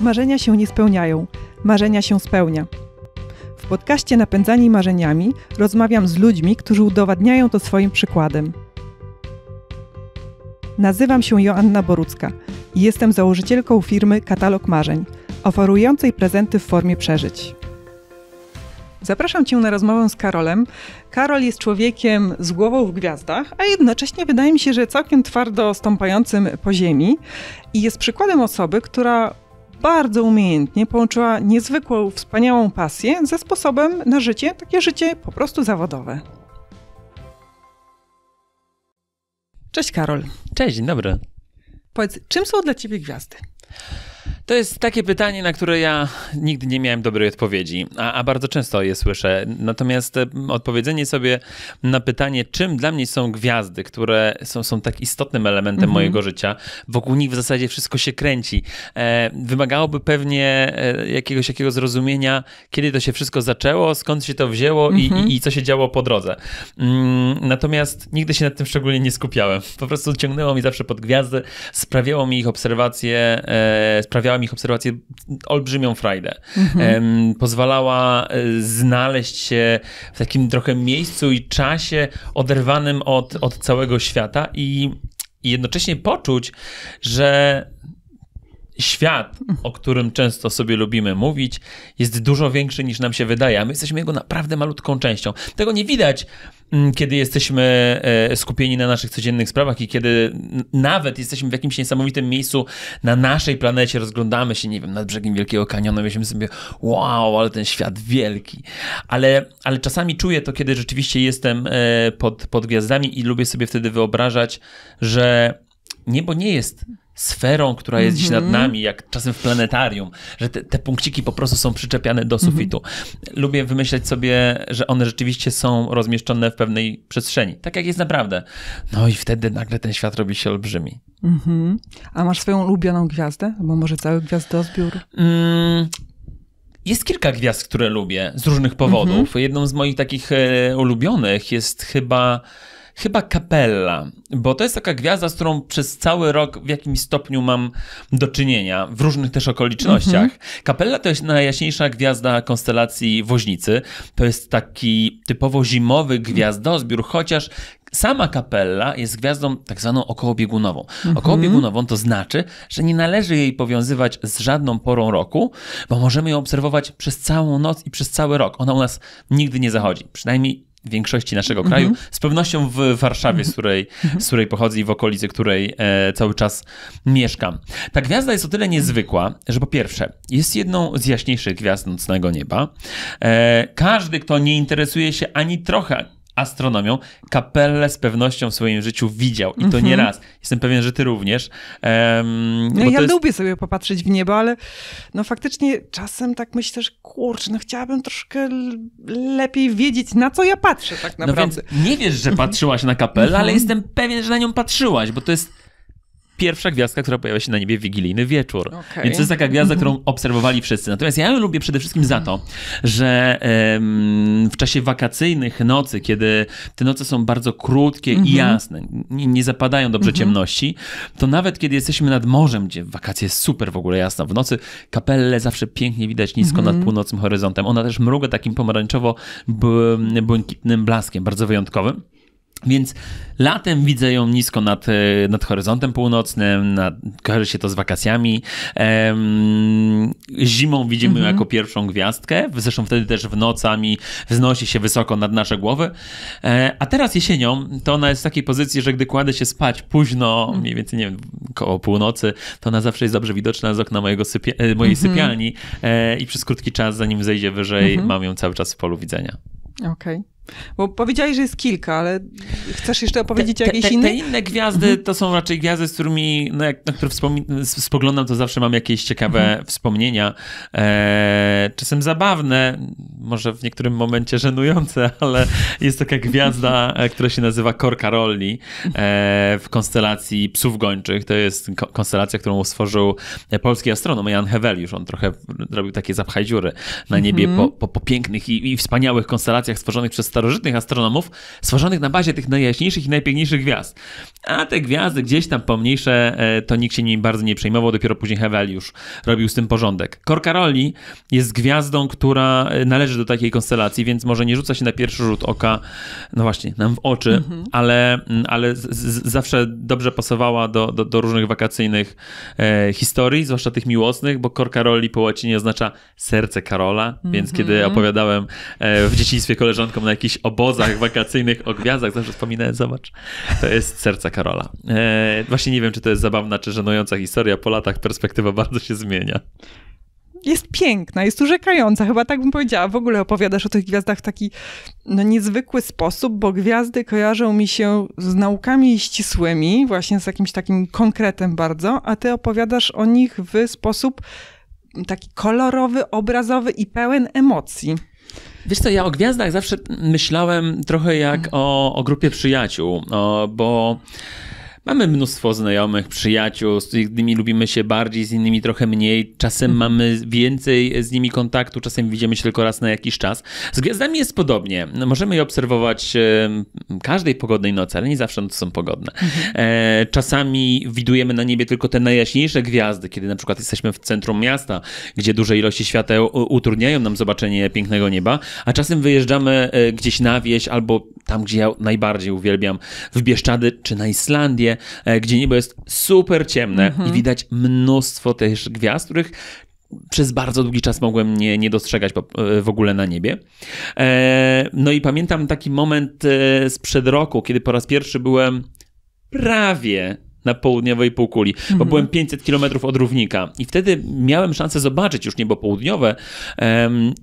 Marzenia się nie spełniają, marzenia się spełnia. W podcaście Napędzani Marzeniami rozmawiam z ludźmi, którzy udowadniają to swoim przykładem. Nazywam się Joanna Borucka i jestem założycielką firmy Katalog Marzeń, oferującej prezenty w formie przeżyć. Zapraszam Cię na rozmowę z Karolem. Karol jest człowiekiem z głową w gwiazdach, a jednocześnie wydaje mi się, że całkiem twardo stąpającym po ziemi i jest przykładem osoby, która bardzo umiejętnie połączyła niezwykłą, wspaniałą pasję ze sposobem na życie, takie życie po prostu zawodowe. Cześć Karol. Cześć, dzień dobry. Powiedz, czym są dla Ciebie gwiazdy? To jest takie pytanie, na które ja nigdy nie miałem dobrej odpowiedzi, a, a, bardzo często je słyszę. Natomiast odpowiedzenie sobie na pytanie, czym dla mnie są gwiazdy, które są, są tak istotnym elementem mm -hmm. mojego życia, wokół nich w zasadzie wszystko się kręci, e, wymagałoby pewnie e, jakiegoś jakiego zrozumienia, kiedy to się wszystko zaczęło, skąd się to wzięło mm -hmm. i, mhm. i, co się działo po drodze. Mm, natomiast nigdy się nad tym szczególnie nie skupiałem. Po prostu ciągnęło mi zawsze pod gwiazdy, sprawiało mi ich obserwacje, e, sprawiało mi ich obserwację olbrzymią frajdę. Mhm. Pozwalała e, znaleźć się w takim trochę miejscu i czasie oderwanym od, od całego świata i i jednocześnie poczuć, że świat, o którym często sobie lubimy mówić, jest dużo większy niż nam się wydaje, a my jesteśmy jego naprawdę malutką częścią. Tego nie widać, mm, kiedy jesteśmy e, skupieni na naszych codziennych sprawach i kiedy nawet jesteśmy w jakimś niesamowitym miejscu na naszej planecie, rozglądamy się, nie wiem, nad brzegiem Wielkiego Kanionu, myślimy sobie, wow, ale ten świat wielki. Ale, ale czasami czuję to, kiedy rzeczywiście jestem e, pod, pod gwiazdami i lubię sobie wtedy wyobrażać, że niebo nie jest sferą, która jest mm -hmm. dziś nad mhm. nami, jak czasem w planetarium, że te, te punkciki po prostu są przyczepiane do mhm. sufitu. Mm -hmm. Lubię wymyślać sobie, że one rzeczywiście są rozmieszczone w pewnej przestrzeni, tak jak jest naprawdę. No i wtedy nagle ten świat robi się olbrzymi. Mm -hmm. A masz swoją ulubioną gwiazdę? Albo może cały gwiazdozbiór? Mm, jest kilka gwiazd, które lubię z różnych powodów. Mhm. Jedną z moich takich e, ulubionych jest chyba chyba Capella, bo to jest taka gwiazda, z którą przez cały rok w jakimś stopniu mam do czynienia, w różnych też okolicznościach. Mm -hmm. to jest najjaśniejsza gwiazda konstelacji Woźnicy. To jest taki typowo zimowy gwiazdozbiór, chociaż sama kapella jest gwiazdą tak zwaną okołobiegunową. Mhm. Okołobiegunową to znaczy, że nie należy jej powiązywać z żadną porą roku, bo możemy ją obserwować przez całą noc i przez cały rok. Ona u nas nigdy nie zachodzi, przynajmniej większości naszego mm -hmm. kraju, mhm. z pewnością w Warszawie, z mhm. której, mhm. z której pochodzę i w okolicy której e, cały czas mieszkam. Ta gwiazda jest o tyle niezwykła, że po pierwsze, jest jedną z jaśniejszych gwiazd nocnego nieba. E, każdy, kto nie interesuje się ani trochę astronomią, kapelę z pewnością w swoim życiu widział i to mm -hmm. nie mhm. raz. Jestem pewien, że ty również. Um, no ja jest... lubię sobie popatrzeć w niebo, ale no faktycznie czasem tak myślę, że kurczę, no chciałabym troszkę lepiej wiedzieć, na co ja patrzę tak naprawdę. No więc nie wiesz, że mhm. patrzyłaś na kapelę, mm -hmm. ale mhm. jestem pewien, że na nią patrzyłaś, bo to jest pierwsza gwiazdka, która pojawia się na niebie w wigilijny wieczór. Okay. Więc to jest taka gwiazda, którą obserwowali wszyscy. Natomiast ja ją lubię przede wszystkim za to, że w czasie wakacyjnych nocy, kiedy te noce są bardzo krótkie mm -hmm. i mhm. jasne, nie, nie zapadają dobrze mm -hmm. ciemności, to nawet kiedy jesteśmy nad morzem, gdzie wakacje jest super w ogóle jasno, w nocy kapelle zawsze pięknie widać nisko mm -hmm. nad mhm. północnym horyzontem. Ona też mruga takim pomarańczowo-błękitnym blaskiem, bardzo wyjątkowym. Więc latem widzę ją nisko nad, e, nad horyzontem północnym, nad, kojarzy się to z wakacjami. zimą widzimy mm -hmm. ją mhm. jako pierwszą gwiazdkę, zresztą wtedy też w nocami wznosi się wysoko nad nasze głowy. E, a teraz jesienią to ona jest w takiej pozycji, że gdy kładę się spać późno, mhm. mniej więcej nie wiem, koło północy, to ona zawsze jest dobrze widoczna z okna mojego sypia e, mojej mm -hmm. sypialni e, i przez krótki czas, zanim zejdzie wyżej, -hmm. mam ją cały czas w polu widzenia. Okej. Okay. Bo powiedziałeś, że jest kilka, ale chcesz jeszcze opowiedzieć jakieś o jakiejś te, innej? Te inne gwiazdy mhm. to są raczej gwiazdy, z którymi, no jak, na które spoglądam, to zawsze mam jakieś ciekawe mhm. wspomnienia. E, czasem zabawne, może w niektórym momencie żenujące, ale jest taka gwiazda, e, która się nazywa Korka Rolli e, w konstelacji psów gończych. To jest konstelacja, którą stworzył e, polski astronom Jan Heweliusz. On trochę robił takie zapchaj dziury na niebie mhm. po, po, po, pięknych i, i wspaniałych konstelacjach stworzonych przez starożytnych astronomów, stworzonych na bazie tych najjaśniejszych i najpiękniejszych gwiazd. A te gwiazdy gdzieś tam pomniejsze, e, to nikt się nimi bardzo nie przejmował, dopiero później Heweliusz już robił z tym porządek. Corcaroli jest gwiazdą, która e, należy do takiej konstelacji, więc może nie rzuca się na pierwszy rzut oka, no właśnie, nam w oczy, mhm. ale, mm, ale z, z, zawsze dobrze pasowała do, do, do różnych wakacyjnych e, historii, zwłaszcza tych miłosnych, bo Corcaroli po łacinie oznacza serce Karola, mhm. więc kiedy mhm. opowiadałem e, w dzieciństwie koleżankom, na jakichś obozach wakacyjnych o gwiazdach, zawsze wspominałem, zobacz. To jest serca Karola. E, właśnie nie wiem, czy to jest zabawna, czy żenująca historia. Po latach perspektywa bardzo się zmienia jest piękna, jest urzekająca, chyba tak bym powiedziała. W ogóle opowiadasz o tych gwiazdach w taki no, niezwykły sposób, bo gwiazdy kojarzą mi się z naukami ścisłymi, właśnie z jakimś takim konkretem bardzo, a ty opowiadasz o nich w sposób taki kolorowy, obrazowy i pełen emocji. Wiesz co, ja o gwiazdach zawsze myślałem trochę jak mhm. o, o grupie przyjaciół, bo Mamy mnóstwo znajomych, przyjaciół, z innymi lubimy się bardziej, z innymi trochę mniej. Czasem mm. mamy więcej z nimi kontaktu, czasem widzimy się tylko raz na jakiś czas. Z gwiazdami jest podobnie. No, możemy je obserwować każdej pogodnej nocy, ale nie zawsze one są pogodne. Mhm. E, czasami widujemy na niebie tylko te najjaśniejsze gwiazdy, kiedy na przykład jesteśmy w centrum miasta, gdzie duże ilości świateł utrudniają nam zobaczenie pięknego nieba, a czasem wyjeżdżamy e, gdzieś na wieś albo tam, gdzie ja najbardziej uwielbiam, w Bieszczady czy na Islandię E, gdzie niebo jest super ciemne i mhm. widać mnóstwo też gwiazd, których przez bardzo długi czas mogłem nie, nie dostrzegać e, w ogóle na niebie. E, no i pamiętam taki moment sprzed roku, kiedy po raz pierwszy byłem prawie na południowej półkuli, bo mhm. byłem 500 kilometrów od równika i wtedy miałem szansę zobaczyć już niebo południowe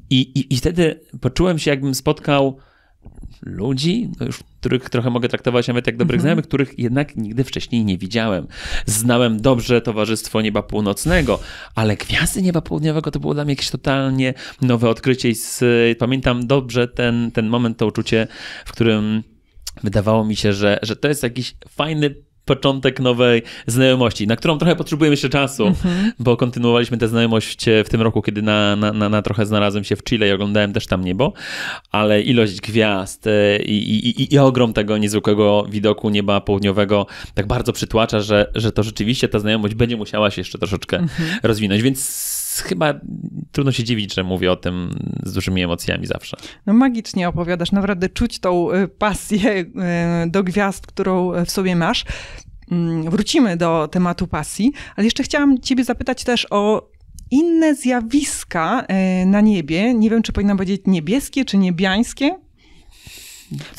i, i, i wtedy poczułem się jakbym spotkał ludzi, no już których trochę mogę traktować nawet jak dobrych mhm. znajomych, których jednak nigdy wcześniej nie widziałem. Znałem dobrze Towarzystwo Nieba Północnego, ale Gwiazdy Nieba Południowego to było dla mnie jakieś totalnie nowe odkrycie i z, pamiętam dobrze ten, ten moment, to uczucie, w którym wydawało mi się, że, że to jest jakiś fajny początek nowej znajomości, na którą trochę potrzebujemy jeszcze czasu, mm-hmm. bo kontynuowaliśmy tę znajomość w tym roku, kiedy na, na, na, na, trochę znalazłem się w Chile i oglądałem też tam niebo, ale ilość gwiazd e, i, i, i, i ogrom tego niezwykłego widoku nieba południowego tak bardzo przytłacza, że, że to rzeczywiście ta znajomość będzie musiała się jeszcze troszeczkę mm-hmm. rozwinąć, więc chyba trudno się dziwić, że mówię o tym z dużymi emocjami zawsze. No magicznie opowiadasz, naprawdę czuć tą y, pasję y, do gwiazd, którą y, w sobie masz. Mm, wrócimy do tematu pasji, ale jeszcze chciałam Ciebie zapytać też o inne zjawiska na niebie. Nie wiem, czy powinnam powiedzieć niebieskie czy niebiańskie.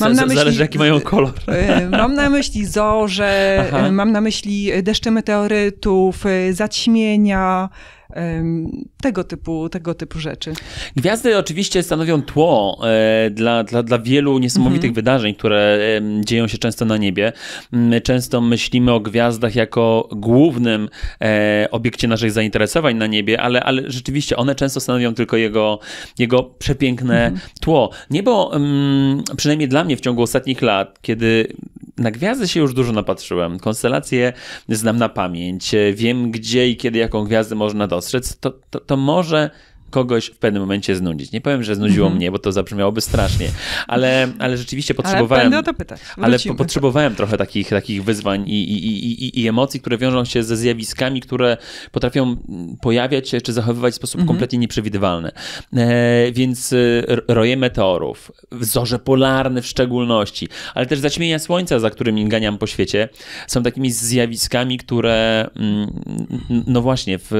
Mam na myśli, zależy, jaki mają kolor. Mam na myśli zorze, Aha. mam na myśli deszcze meteorytów, zaćmienia, tego typu, tego typu rzeczy. Gwiazdy oczywiście stanowią tło e, dla, dla, dla wielu niesamowitych mhm. wydarzeń, które dzieją się często na niebie. My często myślimy o gwiazdach jako głównym e, obiekcie naszych zainteresowań na niebie, ale, ale rzeczywiście one często stanowią tylko jego, jego przepiękne mhm. tło. Niebo, przynajmniej dla mnie w ciągu ostatnich lat, kiedy na gwiazdy się już dużo napatrzyłem. Konstelacje znam na pamięć. Wiem, gdzie i kiedy jaką gwiazdę można dostrzec. To, to, to może kogoś w pewnym momencie znudzić. Nie powiem, że znudziło mm -hmm. mnie, bo to zabrzmiałoby strasznie, ale, ale rzeczywiście potrzebowałem. Ale będę o to pytać. Ale po, potrzebowałem trochę takich, takich wyzwań i, i, i, i, emocji, które wiążą się ze zjawiskami, które potrafią pojawiać się czy zachowywać w sposób mm -hmm. kompletnie nieprzewidywalny. E, więc e, roje meteorów, wzorze polarne w szczególności, ale też zaćmienia słońca, za którymi ganiam po świecie, są takimi zjawiskami, które mm, no właśnie w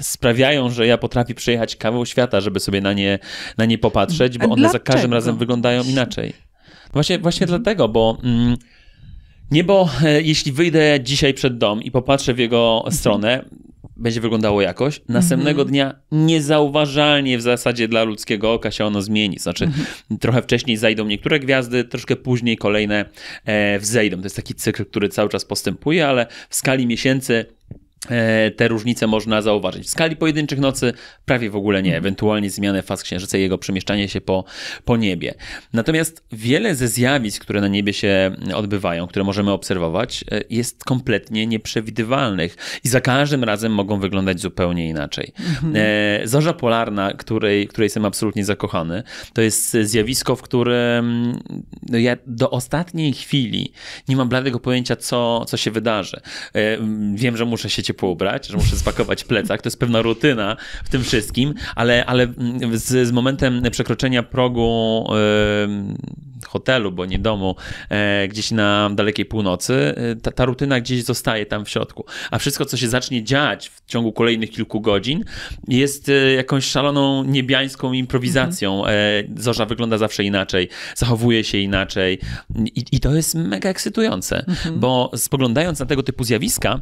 sprawiają, że ja potrafię przejechać kawał świata, żeby sobie na nie, na nie popatrzeć, bo A one dlaczego? za każdym razem wyglądają inaczej. Właśnie, właśnie mhm. dlatego, bo. Mm, Niebo, e, jeśli wyjdę dzisiaj przed dom i popatrzę w jego mhm. stronę, będzie wyglądało jakoś. Następnego mhm. dnia niezauważalnie w zasadzie dla ludzkiego oka się ono zmieni. Znaczy, mhm. trochę wcześniej zajdą niektóre gwiazdy, troszkę później kolejne e, wzejdą. To jest taki cykl, który cały czas postępuje, ale w skali miesięcy E, te różnice można zauważyć. W skali pojedynczych nocy prawie w ogóle nie, mhm. ewentualnie zmianę faz księżyca i jego przemieszczanie się po, po niebie. Natomiast wiele ze zjawisk, które na niebie się odbywają, które możemy obserwować, e, jest kompletnie nieprzewidywalnych i za każdym razem mogą wyglądać zupełnie inaczej. Mhm. E, zorza polarna, której, której jestem absolutnie zakochany, to jest zjawisko, w którym no ja do ostatniej chwili nie mam bladego pojęcia, co, co się wydarzy. Wiem, że muszę się ciepło ubrać, że muszę spakować plecak. To jest pewna rutyna w tym wszystkim, ale, ale z, z momentem przekroczenia progu y, hotelu, bo nie domu, y, gdzieś na dalekiej północy, y, ta, ta rutyna gdzieś zostaje tam w środku. A wszystko, co się zacznie dziać w ciągu kolejnych kilku godzin, jest e, jakąś szaloną niebiańską improwizacją. Mhm. Zorza wygląda zawsze inaczej, zachowuje się inaczej i, i to jest mega ekscytujące, mhm. bo spoglądając na tego typu zjawiska,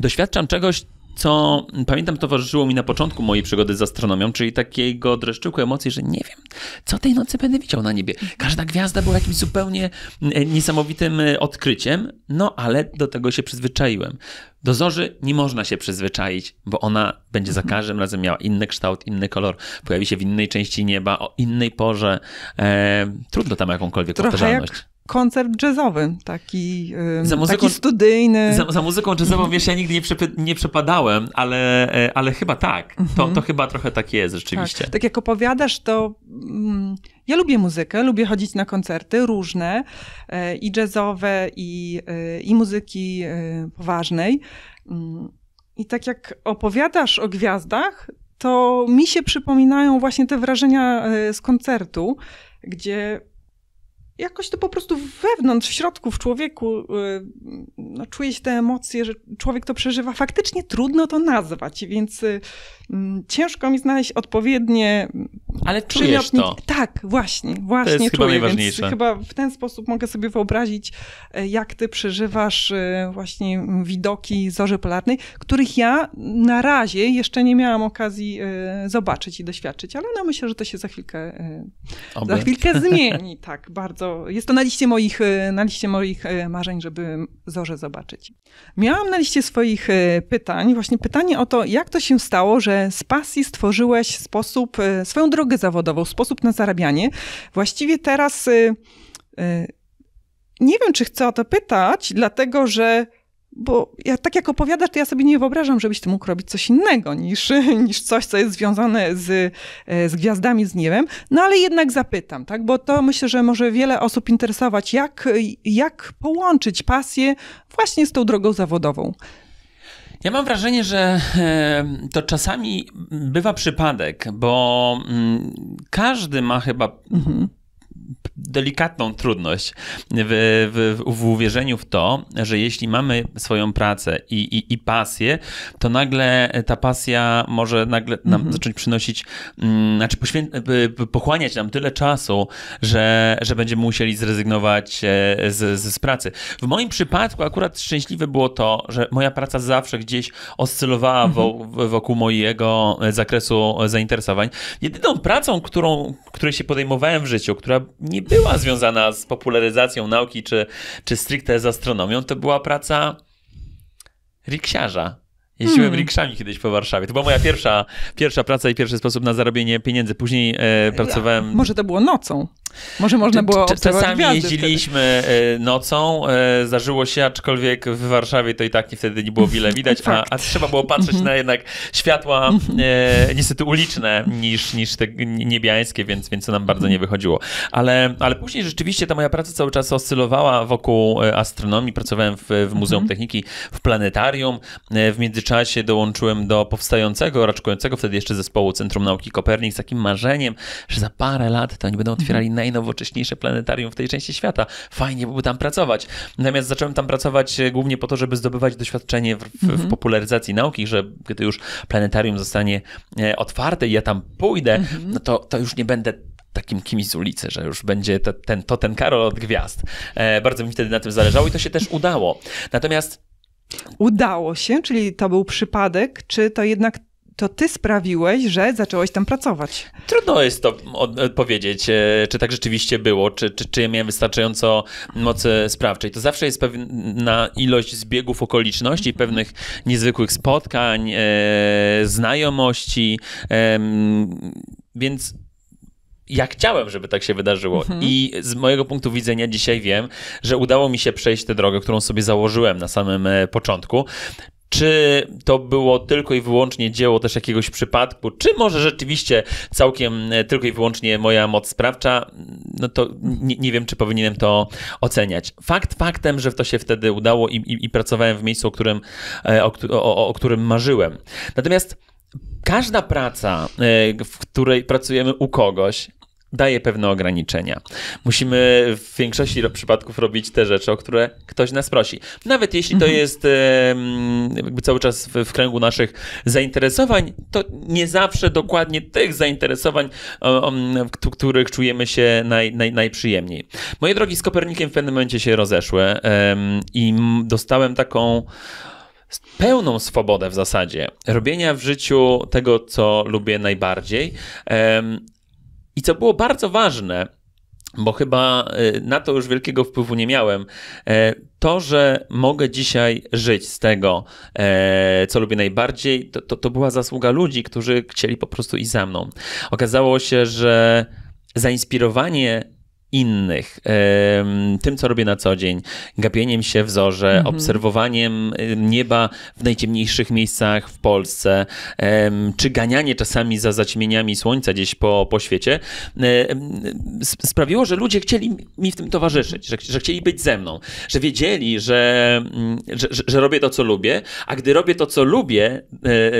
doświadczam czegoś, co pamiętam towarzyszyło mi na początku mojej przygody z astronomią, czyli takiego dreszczyku emocji, że nie wiem, co tej nocy będę widział na niebie. Każda gwiazda była jakimś zupełnie e, niesamowitym e, odkryciem, no ale do tego się przyzwyczaiłem. Do zorzy nie można się przyzwyczaić, bo ona będzie za mhm. każdym razem miała inny kształt, inny kolor, pojawi się w innej części nieba, o innej porze. E, trudno tam jakąkolwiek Trochę powtarzalność. Jak koncert jazzowy, taki, za muzyką, taki studyjny. Za, za, muzyką jazzową, wiesz, ja nigdy nie, nie przepadałem, ale, e, ale chyba tak. To, mhm. to chyba trochę tak jest rzeczywiście. Tak, tak jak opowiadasz, to mm, ja lubię muzykę, lubię chodzić na koncerty różne, e, i jazzowe, i, e, i muzyki poważnej. Mm, I tak jak opowiadasz o gwiazdach, to mi się przypominają właśnie te wrażenia z koncertu, gdzie jakoś to po prostu wewnątrz, w środku, w człowieku y, no, czuje się te emocje, że człowiek to przeżywa. Faktycznie trudno to nazwać, więc y, mm, ciężko mi znaleźć odpowiednie ale czujesz to. Tak, właśnie, właśnie to jest czuję, chyba najważniejsze. chyba w ten sposób mogę sobie wyobrazić, e, jak ty przeżywasz e, właśnie widoki zorzy polarnej, których ja na razie jeszcze nie miałam okazji e, zobaczyć i doświadczyć, ale no myślę, że to się za chwilkę, za chwilkę zmieni. Tak, bardzo. Jest to na liście moich, na liście moich marzeń, żeby zorze zobaczyć. Miałam na liście swoich pytań właśnie pytanie o to, jak to się stało, że z pasji stworzyłeś sposób, swoją drogę drogę zawodową, sposób na zarabianie. Właściwie teraz y, y, nie wiem, czy chcę o to pytać, dlatego że bo ja, tak jak opowiadasz, to ja sobie nie wyobrażam, żebyś ty mógł robić coś innego niż, niż coś, co jest związane z, e, z gwiazdami, z niebem. No ale jednak zapytam, tak? bo to myślę, że może wiele osób interesować, jak, jak połączyć pasję właśnie z tą drogą zawodową. Ja mam wrażenie, że e, to czasami bywa przypadek, bo mm, każdy ma chyba. Mhm delikatną trudność w, w, w, uwierzeniu w to, że jeśli mamy swoją pracę i, i, i pasję, to nagle ta pasja może nagle nam mm-hmm. zacząć przynosić, mm, znaczy poświę- pochłaniać nam tyle czasu, że, że będziemy musieli zrezygnować e, z, z pracy. W moim przypadku akurat szczęśliwe było to, że moja praca zawsze gdzieś oscylowała mm-hmm. wo- wokół mojego zakresu zainteresowań. Jedyną pracą, którą, której się podejmowałem w życiu, która nie była związana z popularyzacją nauki czy, czy stricte z astronomią. To była praca riksiarza. Jeździłem hmm. rikszami kiedyś po Warszawie. To była moja pierwsza, pierwsza praca i pierwszy sposób na zarobienie pieniędzy. Później e, pracowałem. może to było nocą. Może można było. czasami jeździliśmy wtedy. nocą. E, zdarzyło się, aczkolwiek w Warszawie to i tak nie wtedy nie było wiele widać, a, a trzeba było patrzeć mhm. na jednak światła e, mhm. niestety uliczne niż, niż te niebiańskie, więc, więc to nam bardzo mhm. nie wychodziło. Ale, ale później rzeczywiście ta moja praca cały czas oscylowała wokół e, astronomii. Pracowałem w, w Muzeum Techniki, w planetarium, e, w międzyczasie czasie dołączyłem do powstającego, raczkującego wtedy jeszcze zespołu Centrum Nauki Kopernik z takim marzeniem, że za parę lat to oni będą otwierali mhm. najnowocześniejsze planetarium w tej części świata. Fajnie byłoby tam pracować. Natomiast zacząłem tam pracować e, głównie po to, żeby zdobywać doświadczenie w, w, w mhm. popularyzacji nauki, że gdy już planetarium zostanie e, otwarte i ja tam pójdę, mhm. no to, to już nie będę takim kimś z ulicy, że już będzie to ten, to ten Karol od gwiazd. E, bardzo mi wtedy na tym zależało i to się też udało. Natomiast Udało się, czyli to był przypadek, czy to jednak to ty sprawiłeś, że zacząłeś tam pracować. Trudno jest to odpowiedzieć, e, e, czy tak rzeczywiście było, czy, czy, czy ja miałem wystarczająco mocy sprawczej. To zawsze jest pewna ilość zbiegów okoliczności, pewnych niezwykłych spotkań, e, znajomości, więc ja chciałem, żeby tak się wydarzyło. Mhm. I z mojego punktu widzenia dzisiaj wiem, że udało mi się przejść tę drogę, którą sobie założyłem na samym e, początku. Czy to było tylko i wyłącznie dzieło też jakiegoś przypadku, czy może rzeczywiście całkiem e, tylko i wyłącznie moja moc sprawcza, no to nie, nie wiem, czy powinienem to oceniać. Fakt faktem, że w to się wtedy udało i, i, i pracowałem w miejscu, o którym, e, o, o, o którym marzyłem. Natomiast każda praca, w której pracujemy u kogoś, daje pewne ograniczenia. Musimy w większości przypadków robić te rzeczy, o które ktoś nas prosi. Nawet jeśli to mhm. jest jakby cały czas w, w kręgu naszych zainteresowań, to nie zawsze dokładnie tych zainteresowań, w których czujemy się naj, naj, najprzyjemniej. Moje drogi z Kopernikiem w pewnym momencie się rozeszły i dostałem taką pełną swobodę w zasadzie robienia w życiu tego, co lubię najbardziej, i co było bardzo ważne, bo chyba y, na to już wielkiego wpływu nie miałem. Y, to, że mogę dzisiaj żyć z tego, y, co lubię najbardziej, to, to, to była zasługa ludzi, którzy chcieli po prostu i za mną. Okazało się, że zainspirowanie innych, tym co robię na co dzień, gapieniem się w zorze, mhm. obserwowaniem nieba w najciemniejszych miejscach w Polsce, czy ganianie czasami za zaćmieniami słońca gdzieś po, po świecie, sprawiło, że ludzie chcieli mi w tym towarzyszyć, że, że chcieli być ze mną, że wiedzieli, że, mm, że, że robię to, co lubię, a gdy robię to, co lubię e, e,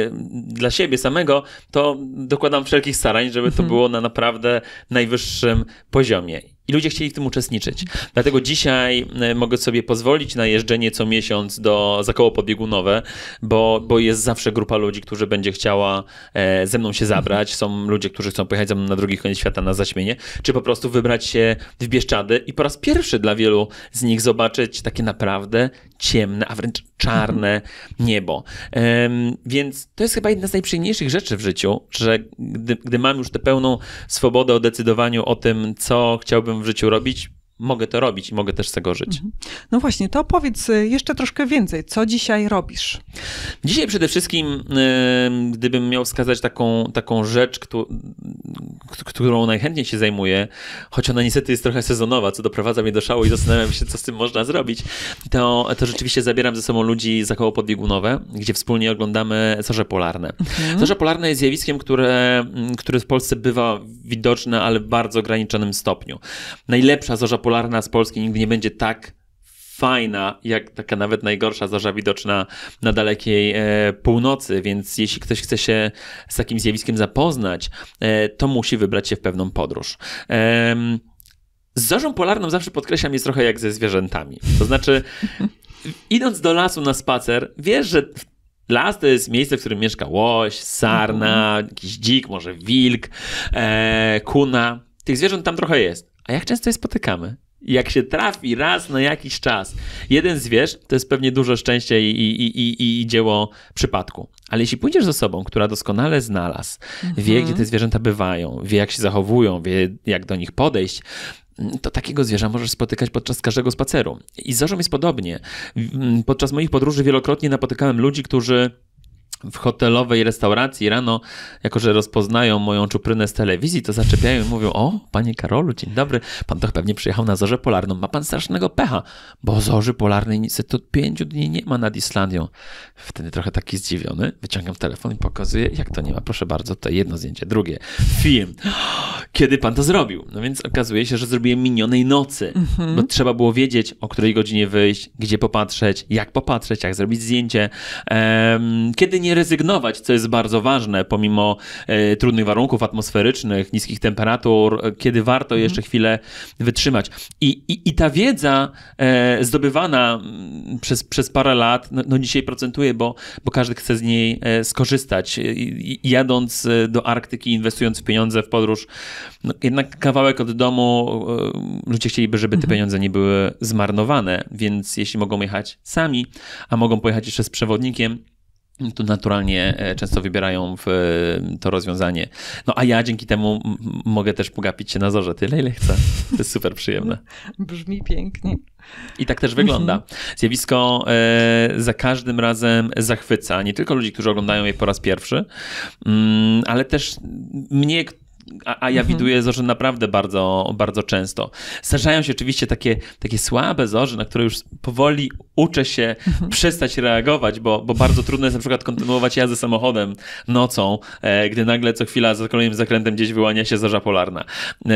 dla siebie samego, to dokładam wszelkich starań, żeby to mhm. było na naprawdę najwyższym poziomie. I ludzie chcieli w tym uczestniczyć. Dlatego dzisiaj e, mogę sobie pozwolić na jeżdżenie co miesiąc do, za koło podbiegunowe, bo, bo jest zawsze grupa ludzi, którzy będzie chciała e, ze mną się zabrać. Są ludzie, którzy chcą pojechać ze mną na drugi koniec świata na zaśmienie, czy po prostu wybrać się w Bieszczady i po raz pierwszy dla wielu z nich zobaczyć takie naprawdę ciemne, a wręcz czarne niebo. Więc to jest chyba jedna z najprzyjemniejszych rzeczy w życiu, że gdy, gdy mam już tę pełną swobodę o decydowaniu o tym, co chciałbym w życiu robić, mogę to robić i mogę też z tego żyć. Mhm. No właśnie, to opowiedz y, jeszcze troszkę więcej. Co dzisiaj robisz? Dzisiaj przede wszystkim, gdybym miał wskazać taką, taką rzecz, którą najchętniej się zajmuję, choć ona niestety jest trochę sezonowa, co doprowadza mnie do szału i zastanawiam się, co z tym można zrobić, to, to rzeczywiście zabieram ze sobą ludzi za koło podbiegunowe, gdzie wspólnie oglądamy sorze polarne. Mhm. polarne jest zjawiskiem, które, które w Polsce bywa widoczne, ale w bardzo ograniczonym stopniu. Najlepsza zorza polarna popularna z Polski nigdy nie będzie tak fajna, jak taka nawet najgorsza zorza widoczna na dalekiej e, północy, więc jeśli ktoś chce się z takim zjawiskiem zapoznać, e, to musi wybrać się w pewną podróż. E, z zorzą polarną zawsze podkreślam, jest trochę jak ze zwierzętami. To znaczy, idąc do lasu na spacer, wiesz, że Las to jest miejsce, w którym mieszka łoś, sarna, mhm. jakiś dzik, może wilk, e, kuna. Tych zwierząt tam trochę jest. A jak często je spotykamy? jak się trafi raz na jakiś czas jeden zwierz, to jest pewnie dużo szczęścia i, i, i, i dzieło przypadku. Ale jeśli pójdziesz z osobą, która doskonale znalazł, mhm. wie, gdzie te zwierzęta bywają, wie, jak się zachowują, wie, jak do nich podejść, mm, to takiego zwierza możesz spotykać podczas każdego spaceru. I z zorzą jest podobnie. Mm, podczas moich podróży wielokrotnie napotykałem ludzi, którzy w hotelowej restauracji rano, jako że rozpoznają moją czuprynę z telewizji, to zaczepiają i mówią: O, panie Karolu, dzień dobry. Pan chyba tak pewnie przyjechał na zorze polarną. Ma pan strasznego pecha, bo zorzy polarnej niestety od pięciu dni nie ma nad Islandią. Wtedy trochę taki zdziwiony, wyciągam telefon i pokazuję, jak to nie ma. Proszę bardzo, to jedno zdjęcie, drugie. Film. Kiedy pan to zrobił? No więc okazuje się, że zrobiłem minionej nocy, mhm. bo trzeba było wiedzieć, o której godzinie wyjść, gdzie popatrzeć, jak popatrzeć, jak zrobić zdjęcie. Um, kiedy nie nie rezygnować, co jest bardzo ważne, pomimo e, trudnych warunków atmosferycznych, niskich temperatur, e, kiedy warto mhm. jeszcze chwilę wytrzymać. I, i, i ta wiedza e, zdobywana mm, przez, przez parę lat, no, no, dzisiaj procentuje, bo, bo każdy chce z niej e, skorzystać. I, jadąc e, do Arktyki, inwestując w pieniądze w podróż, no, jednak kawałek od domu, e, ludzie chcieliby, żeby te mhm. pieniądze nie były zmarnowane, więc jeśli mogą jechać sami, a mogą pojechać jeszcze z przewodnikiem, to naturalnie e, często wybierają e, to rozwiązanie. No a ja dzięki temu mogę też pogapić się na zorze tyle, ile chcę. To jest super przyjemne. Brzmi pięknie. I tak też wygląda. Mhm. Zjawisko e, za każdym razem zachwyca nie tylko ludzi, którzy oglądają je po raz pierwszy, mm, ale też mnie, a, a ja mhm. widuję zorze naprawdę bardzo, bardzo często. Zdarzają się oczywiście takie, takie słabe zorze, na które już powoli uczę się mhm. przestać reagować, bo, bo bardzo trudno jest na przykład kontynuować jazdę samochodem nocą, e, gdy nagle co chwila za kolejnym zakrętem gdzieś wyłania się zorza polarna. E,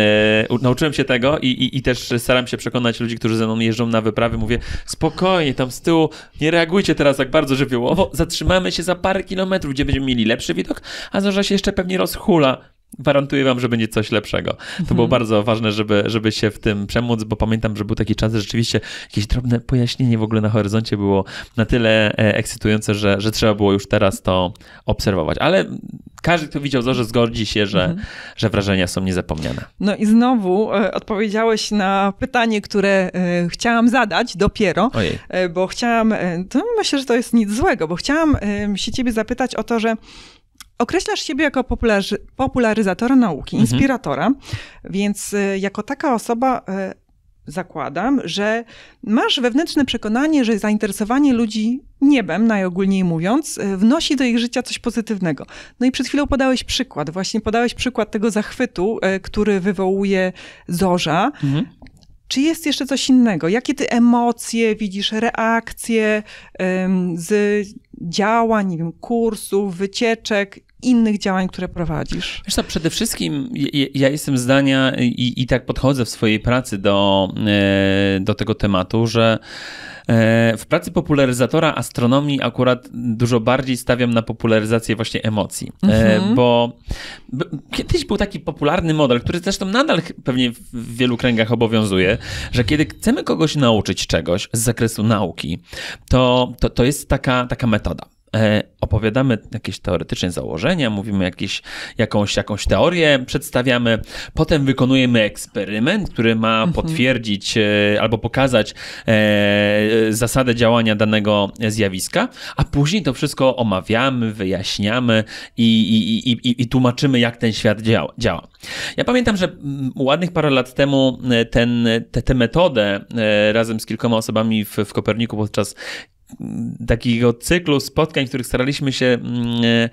nauczyłem się tego i, i, i, też staram się przekonać ludzi, którzy ze mną jeżdżą na wyprawy. Mówię, spokojnie, tam z tyłu, nie reagujcie teraz tak bardzo żywiołowo, zatrzymamy się za parę kilometrów, gdzie będziemy mieli lepszy widok, a zorza się jeszcze pewnie rozhula. Gwarantuję wam, że będzie coś lepszego. To było mhm. bardzo ważne, żeby, żeby się w tym przemóc, bo pamiętam, że był taki czas, że rzeczywiście jakieś drobne pojaśnienie w ogóle na horyzoncie było na tyle e, ekscytujące, że, że trzeba było już teraz to obserwować. Ale każdy, kto widział Zorze, zgodzi się, że, mhm. że wrażenia są niezapomniane. No i znowu e, odpowiedziałeś na pytanie, które e, chciałam zadać dopiero, Ojej. bo chciałam, to myślę, że to jest nic złego, bo chciałam się ciebie zapytać o to, że Określasz siebie jako popularyzatora nauki, mhm. inspiratora, więc y, jako taka osoba y, zakładam, że masz wewnętrzne przekonanie, że zainteresowanie ludzi niebem, najogólniej mówiąc, y, wnosi do ich życia coś pozytywnego. No i przed chwilą podałeś przykład, właśnie podałeś przykład tego zachwytu, który wywołuje zorza. Mhm. Czy jest jeszcze coś innego? Jakie ty emocje widzisz, reakcje z działań, nie wiem, kursów, wycieczek? innych działań, które prowadzisz? Wiesz co, przede wszystkim ja jestem zdania i, i tak podchodzę w swojej pracy do, e, do tego tematu, że e, w pracy popularyzatora astronomii akurat dużo bardziej stawiam na popularyzację właśnie emocji, e, mhm. bo kiedyś był taki popularny model, który zresztą nadal pewnie w wielu kręgach obowiązuje, że kiedy chcemy kogoś nauczyć czegoś z zakresu nauki, to, to, to jest taka, taka metoda. E, opowiadamy jakieś teoretyczne założenia, mówimy jakieś, jakąś, jakąś teorię, przedstawiamy, potem wykonujemy eksperyment, który ma mhm. potwierdzić e, albo pokazać e, zasadę działania danego zjawiska, a później to wszystko omawiamy, wyjaśniamy i, i, i, i tłumaczymy, jak ten świat działa. Ja pamiętam, że mm, ładnych parę lat temu ten, tę te, te metodę razem z kilkoma osobami w, w Koperniku podczas takiego cyklu spotkań, w których staraliśmy się mm,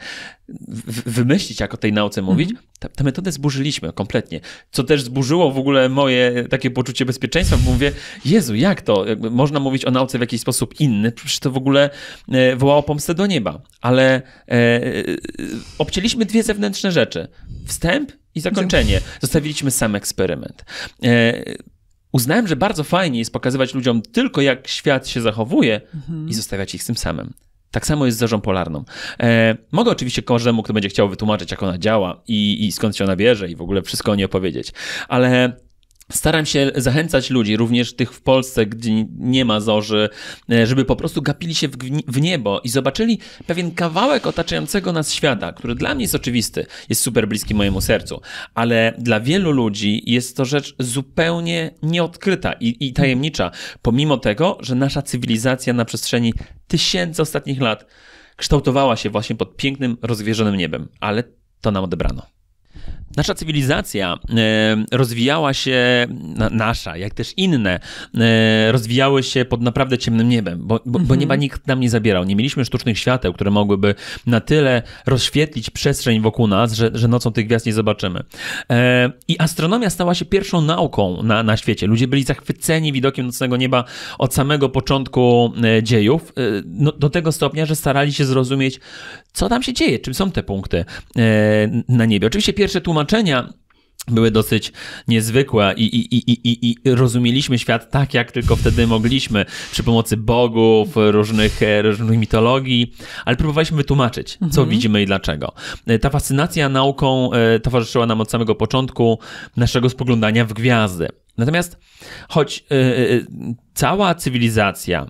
wymyślić, jak o tej nauce mhm. mówić, tę metodę zburzyliśmy kompletnie. Co też zburzyło w ogóle moje takie poczucie bezpieczeństwa, bo mówię, Jezu, jak to? można mówić o nauce w jakiś sposób inny, przecież to w ogóle e, wołało pomstę do nieba. Ale e, e, obcięliśmy dwie zewnętrzne rzeczy. Wstęp i zakończenie. Zostawiliśmy sam eksperyment uznałem, że bardzo fajnie jest pokazywać ludziom tylko, jak świat się zachowuje mhm. i zostawiać ich z tym samym. Tak samo jest z zorzą polarną. E, mogę oczywiście każdemu, kto będzie chciał wytłumaczyć, jak ona działa i, i skąd się ona bierze i w ogóle wszystko o niej opowiedzieć, ale Staram się zachęcać ludzi, również tych w Polsce, gdzie nie ma zorzy, e, żeby po prostu gapili się w niebo i zobaczyli pewien kawałek otaczającego nas świata, który dla mnie jest oczywisty, jest super bliski mojemu sercu, ale dla wielu ludzi jest to rzecz zupełnie nieodkryta i, i tajemnicza, pomimo tego, że nasza cywilizacja na przestrzeni tysięcy ostatnich lat kształtowała się właśnie pod pięknym, rozwieżonym niebem, ale to nam odebrano. Nasza cywilizacja e, rozwijała się, nasza, jak też inne, e, rozwijały się pod naprawdę ciemnym niebem, bo, bo, bo mhm. nieba nikt nam nie zabierał. Nie mieliśmy sztucznych świateł, które mogłyby na tyle rozświetlić przestrzeń wokół nas, że, że nocą tych gwiazd nie zobaczymy. E, I astronomia stała się pierwszą nauką na, na świecie. Ludzie byli zachwyceni widokiem nocnego nieba od samego początku dziejów, no, do tego stopnia, że starali się zrozumieć, co tam się dzieje, czym są te punkty na niebie. Oczywiście pierwsze tłumaczenie tłumaczenia były dosyć niezwykłe i, i, i, i, i rozumieliśmy świat tak, jak tylko wtedy mogliśmy, przy pomocy bogów, różnych, e, różnych mitologii, ale próbowaliśmy wytłumaczyć, co mhm. widzimy i dlaczego. E, ta fascynacja nauką e, towarzyszyła nam od samego początku naszego spoglądania w gwiazdy. Natomiast choć cała cywilizacja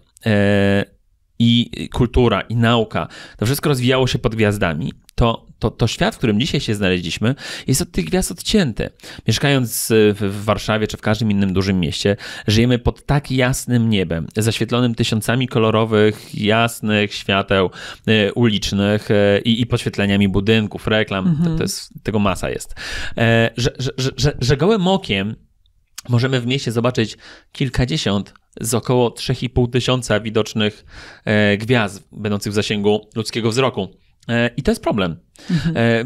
i kultura, i nauka, to wszystko rozwijało się pod gwiazdami, to to, to świat, w którym dzisiaj się znaleźliśmy, jest od tych gwiazd odcięty. Mieszkając w Warszawie czy w każdym innym dużym mieście, żyjemy pod tak jasnym niebem, zaświetlonym tysiącami kolorowych, jasnych świateł e, ulicznych e, i, i podświetleniami budynków, reklam. To, mhm. to jest, tego masa jest. E, że, że, że, że gołym okiem możemy w mieście zobaczyć kilkadziesiąt z około 3,5 tysiąca widocznych gwiazd będących w zasięgu ludzkiego wzroku. E, I to jest problem. Mhm. E,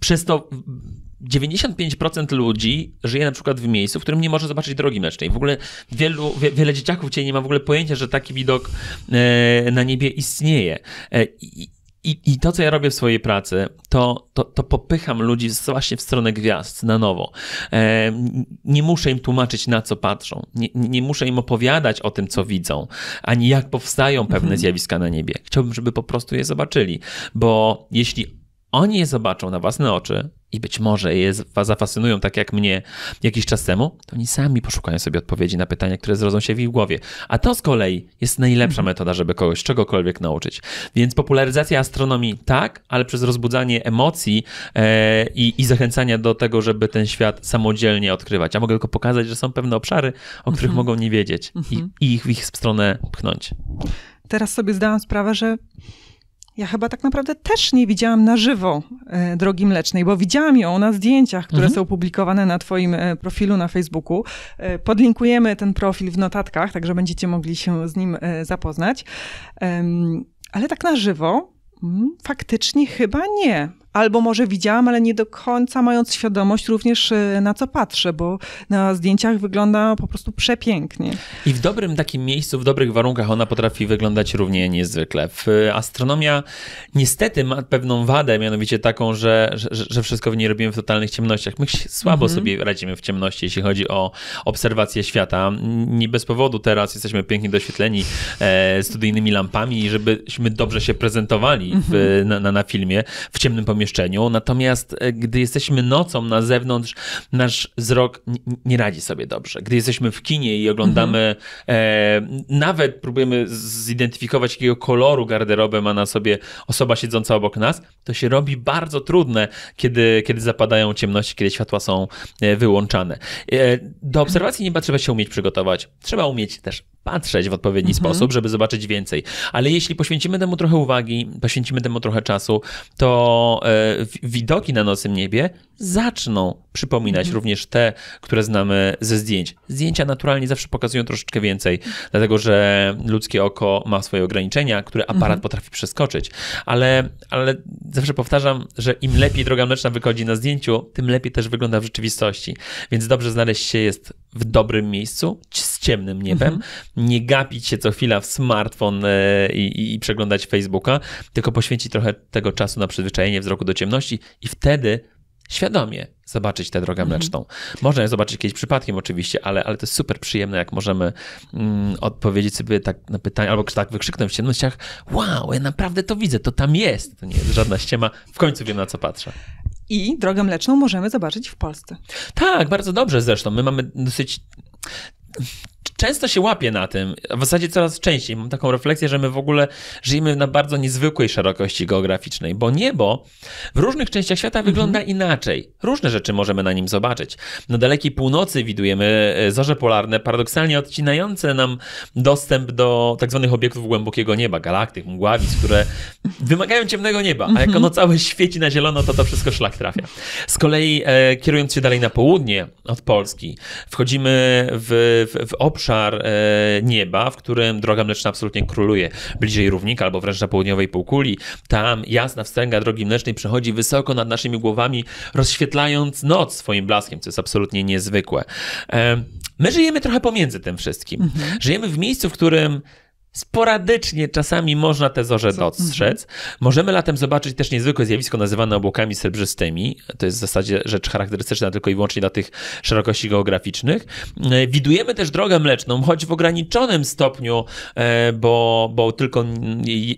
przez to 95% ludzi żyje na przykład w miejscu, w którym nie może zobaczyć drogi mlecznej. W ogóle wielu, wie, wiele dzieciaków dzisiaj nie ma w ogóle pojęcia, że taki widok e, na niebie istnieje. I, i, I, to, co ja robię w swojej pracy, to, to, to popycham ludzi właśnie w stronę gwiazd na nowo. E, nie muszę im tłumaczyć, na co patrzą. Nie, nie, muszę im opowiadać o tym, co widzą, ani jak powstają pewne mhm. zjawiska na niebie. Chciałbym, żeby po prostu je zobaczyli, bo jeśli oni je zobaczą na własne oczy i być może je zafascynują tak jak mnie jakiś czas temu, to oni sami poszukają sobie odpowiedzi na pytania, które zrodzą się w ich głowie. A to z kolei jest najlepsza mhm. metoda, żeby kogoś czegokolwiek nauczyć. Więc popularyzacja astronomii tak, ale przez rozbudzanie emocji e, i, i zachęcania do tego, żeby ten świat samodzielnie odkrywać. Ja mogę tylko pokazać, że są pewne obszary, o których mhm. mogą nie wiedzieć i, i mhm. ich w ich stronę pchnąć. Teraz sobie zdałam sprawę, że ja chyba tak naprawdę też nie widziałam na żywo e, Drogi Mlecznej, bo widziałam ją na zdjęciach, które mhm. są publikowane na Twoim e, profilu na Facebooku. E, podlinkujemy ten profil w notatkach, także będziecie mogli się z nim zapoznać. Ale tak na żywo mm, faktycznie chyba nie albo może widziałam, ale nie do końca mając świadomość również y, na co patrzę, bo na zdjęciach wygląda po prostu przepięknie. I w dobrym takim miejscu, w dobrych warunkach ona potrafi wyglądać równie niezwykle. W y, astronomia niestety ma pewną wadę, mianowicie taką, że, że, że wszystko w niej robimy w totalnych ciemnościach. My słabo mhm. sobie radzimy w ciemności, jeśli chodzi o obserwację świata. Nie bez powodu teraz jesteśmy pięknie doświetleni e, studyjnymi lampami, żebyśmy dobrze się prezentowali w, mhm. na, na, na filmie w ciemnym pomieszczeniu pomieszczeniu, natomiast e, gdy jesteśmy nocą na zewnątrz, nasz wzrok nie radzi sobie dobrze. Gdy jesteśmy w kinie i oglądamy, mhm. e, nawet próbujemy zidentyfikować, jakiego koloru garderobę ma na sobie osoba siedząca obok nas, to się robi bardzo trudne, kiedy, kiedy zapadają ciemności, kiedy światła są e, wyłączane. E, do obserwacji nieba trzeba się umieć przygotować. Trzeba umieć też patrzeć w odpowiedni mhm. sposób, żeby zobaczyć więcej. Ale jeśli poświęcimy temu trochę uwagi, poświęcimy temu trochę czasu, to e, E, widoki na nocnym niebie zaczną przypominać mhm. również te, które znamy ze zdjęć. Zdjęcia naturalnie zawsze pokazują troszeczkę więcej, dlatego że ludzkie oko ma swoje ograniczenia, które aparat mhm. potrafi przeskoczyć. Ale, ale zawsze powtarzam, że im lepiej droga mleczna wychodzi na zdjęciu, tym lepiej też wygląda w rzeczywistości. Więc dobrze znaleźć się jest w dobrym miejscu, z ciemnym niebem, mhm. nie gapić się co chwila w smartfon e, i, i, przeglądać Facebooka, tylko poświęcić trochę tego czasu na przyzwyczajenie wzroku do ciemności i wtedy świadomie zobaczyć tę drogę mhm. mleczną. Można ją zobaczyć kiedyś przypadkiem oczywiście, ale, ale to jest super przyjemne, jak możemy mm, odpowiedzieć sobie tak na pytanie, albo tak wykrzyknąć w ciemnościach, wow, ja naprawdę to widzę, to tam jest. To nie jest żadna ściema, w końcu wiem na co patrzę i drogę mleczną możemy zobaczyć w Polsce. Tak, bardzo dobrze zresztą. My mamy dosyć często się łapię na tym, w zasadzie coraz częściej mam taką refleksję, że my w ogóle żyjemy na bardzo niezwykłej szerokości geograficznej, bo niebo w różnych częściach świata mhm. wygląda inaczej. Różne rzeczy możemy na nim zobaczyć. Na dalekiej północy widujemy e, zorze polarne, paradoksalnie odcinające nam dostęp do tak zwanych obiektów głębokiego nieba, galaktyk, mgławic, które wymagają ciemnego nieba, a jak mhm. ono całe świeci na zielono, to to wszystko szlak trafia. Z kolei e, kierując się dalej na południe od Polski, wchodzimy w, w, w obszar e, nieba, w którym droga mleczna absolutnie króluje. Bliżej równika albo wręcz na południowej półkuli, tam jasna wstęga drogi mlecznej przechodzi wysoko nad naszymi głowami, rozświetlając noc swoim blaskiem, co jest absolutnie niezwykłe. E, my żyjemy trochę pomiędzy tym wszystkim. Mhm. Żyjemy w miejscu, w którym Sporadycznie czasami można te zorze mhm. dostrzec. Możemy latem zobaczyć też niezwykłe zjawisko nazywane obłokami srebrzystymi. To jest w zasadzie rzecz charakterystyczna tylko i wyłącznie dla tych szerokości geograficznych. E, widujemy też drogę mleczną, choć w ograniczonym stopniu, e, bo, bo tylko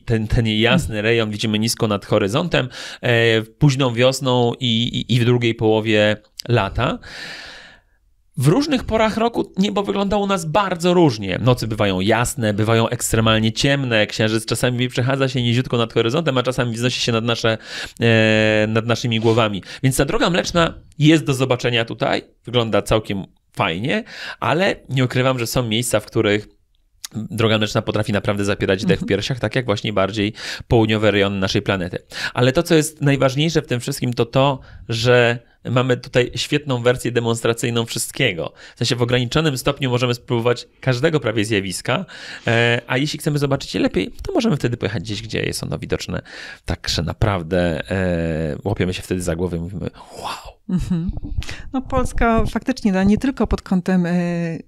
ten, ten jasny mhm. rejon widzimy nisko nad horyzontem, e, późną wiosną i, i, i w drugiej połowie lata. W różnych porach roku niebo wygląda u nas bardzo różnie. Nocy bywają jasne, bywają ekstremalnie ciemne, księżyc czasami przechadza się niziutko nad horyzontem, a czasami wznosi się nad, nasze, e, nad naszymi głowami. Więc ta droga mleczna jest do zobaczenia tutaj, wygląda całkiem fajnie, ale nie ukrywam, że są miejsca, w których droga mleczna potrafi naprawdę zapierać dech w mhm. piersiach, tak jak właśnie bardziej południowe rejony naszej planety. Ale to, co jest najważniejsze w tym wszystkim, to to, że mamy tutaj świetną wersję demonstracyjną wszystkiego. W sensie w ograniczonym stopniu możemy spróbować każdego prawie zjawiska, e, a jeśli chcemy zobaczyć je lepiej, to możemy wtedy pojechać gdzieś, gdzie jest ono widoczne. Także naprawdę e, łapiemy się wtedy za głowę i mówimy wow, Mhm. No Polska faktycznie da no, nie tylko pod kątem e,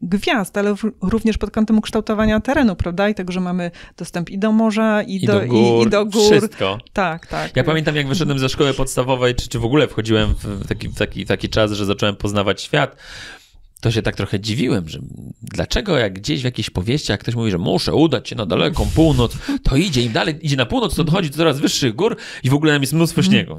gwiazd, ale również pod kątem ukształtowania terenu, prawda? I tego, że mamy dostęp i do morza, i, I do, do, gór, i, i, do gór. Wszystko. Tak, tak. Ja pamiętam, jak wyszedłem ze szkoły podstawowej, czy, czy w ogóle wchodziłem w taki, taki, taki czas, że zacząłem poznawać świat to się tak trochę dziwiłem, że dlaczego jak gdzieś w jakiejś powieściach ktoś mówi, że muszę udać się na daleką północ, to idzie im dalej, idzie na północ, to dochodzi do coraz wyższych gór i w ogóle tam jest mnóstwo śniegu.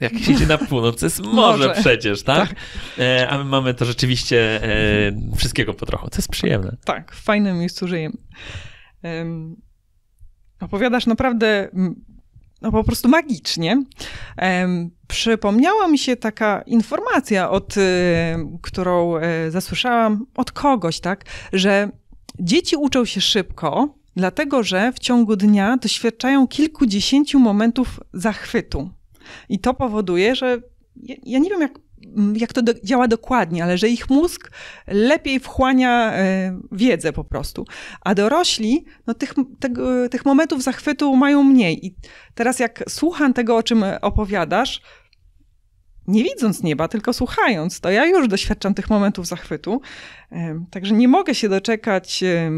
Jak się idzie na północ, to jest morze, przecież, tak? tak? E, a my mamy to rzeczywiście e, wszystkiego po trochu, co jest przyjemne. Tak, w fajnym miejscu żyjemy. Um, opowiadasz naprawdę no po prostu magicznie. Przypomniała mi się taka informacja, od, y, którą y, zasłyszałam od kogoś, tak, że dzieci uczą się szybko, dlatego że w ciągu dnia doświadczają kilkudziesięciu momentów zachwytu. I to powoduje, że ja, ja nie wiem, jak jak to do, działa dokładnie, ale że ich mózg lepiej wchłania e, wiedzę po prostu. A dorośli no, tych, te, tych momentów zachwytu mają mniej. I teraz jak słucham tego, o czym opowiadasz, nie widząc nieba, tylko słuchając, to ja już doświadczam tych momentów zachwytu. E, także nie mogę się doczekać. E,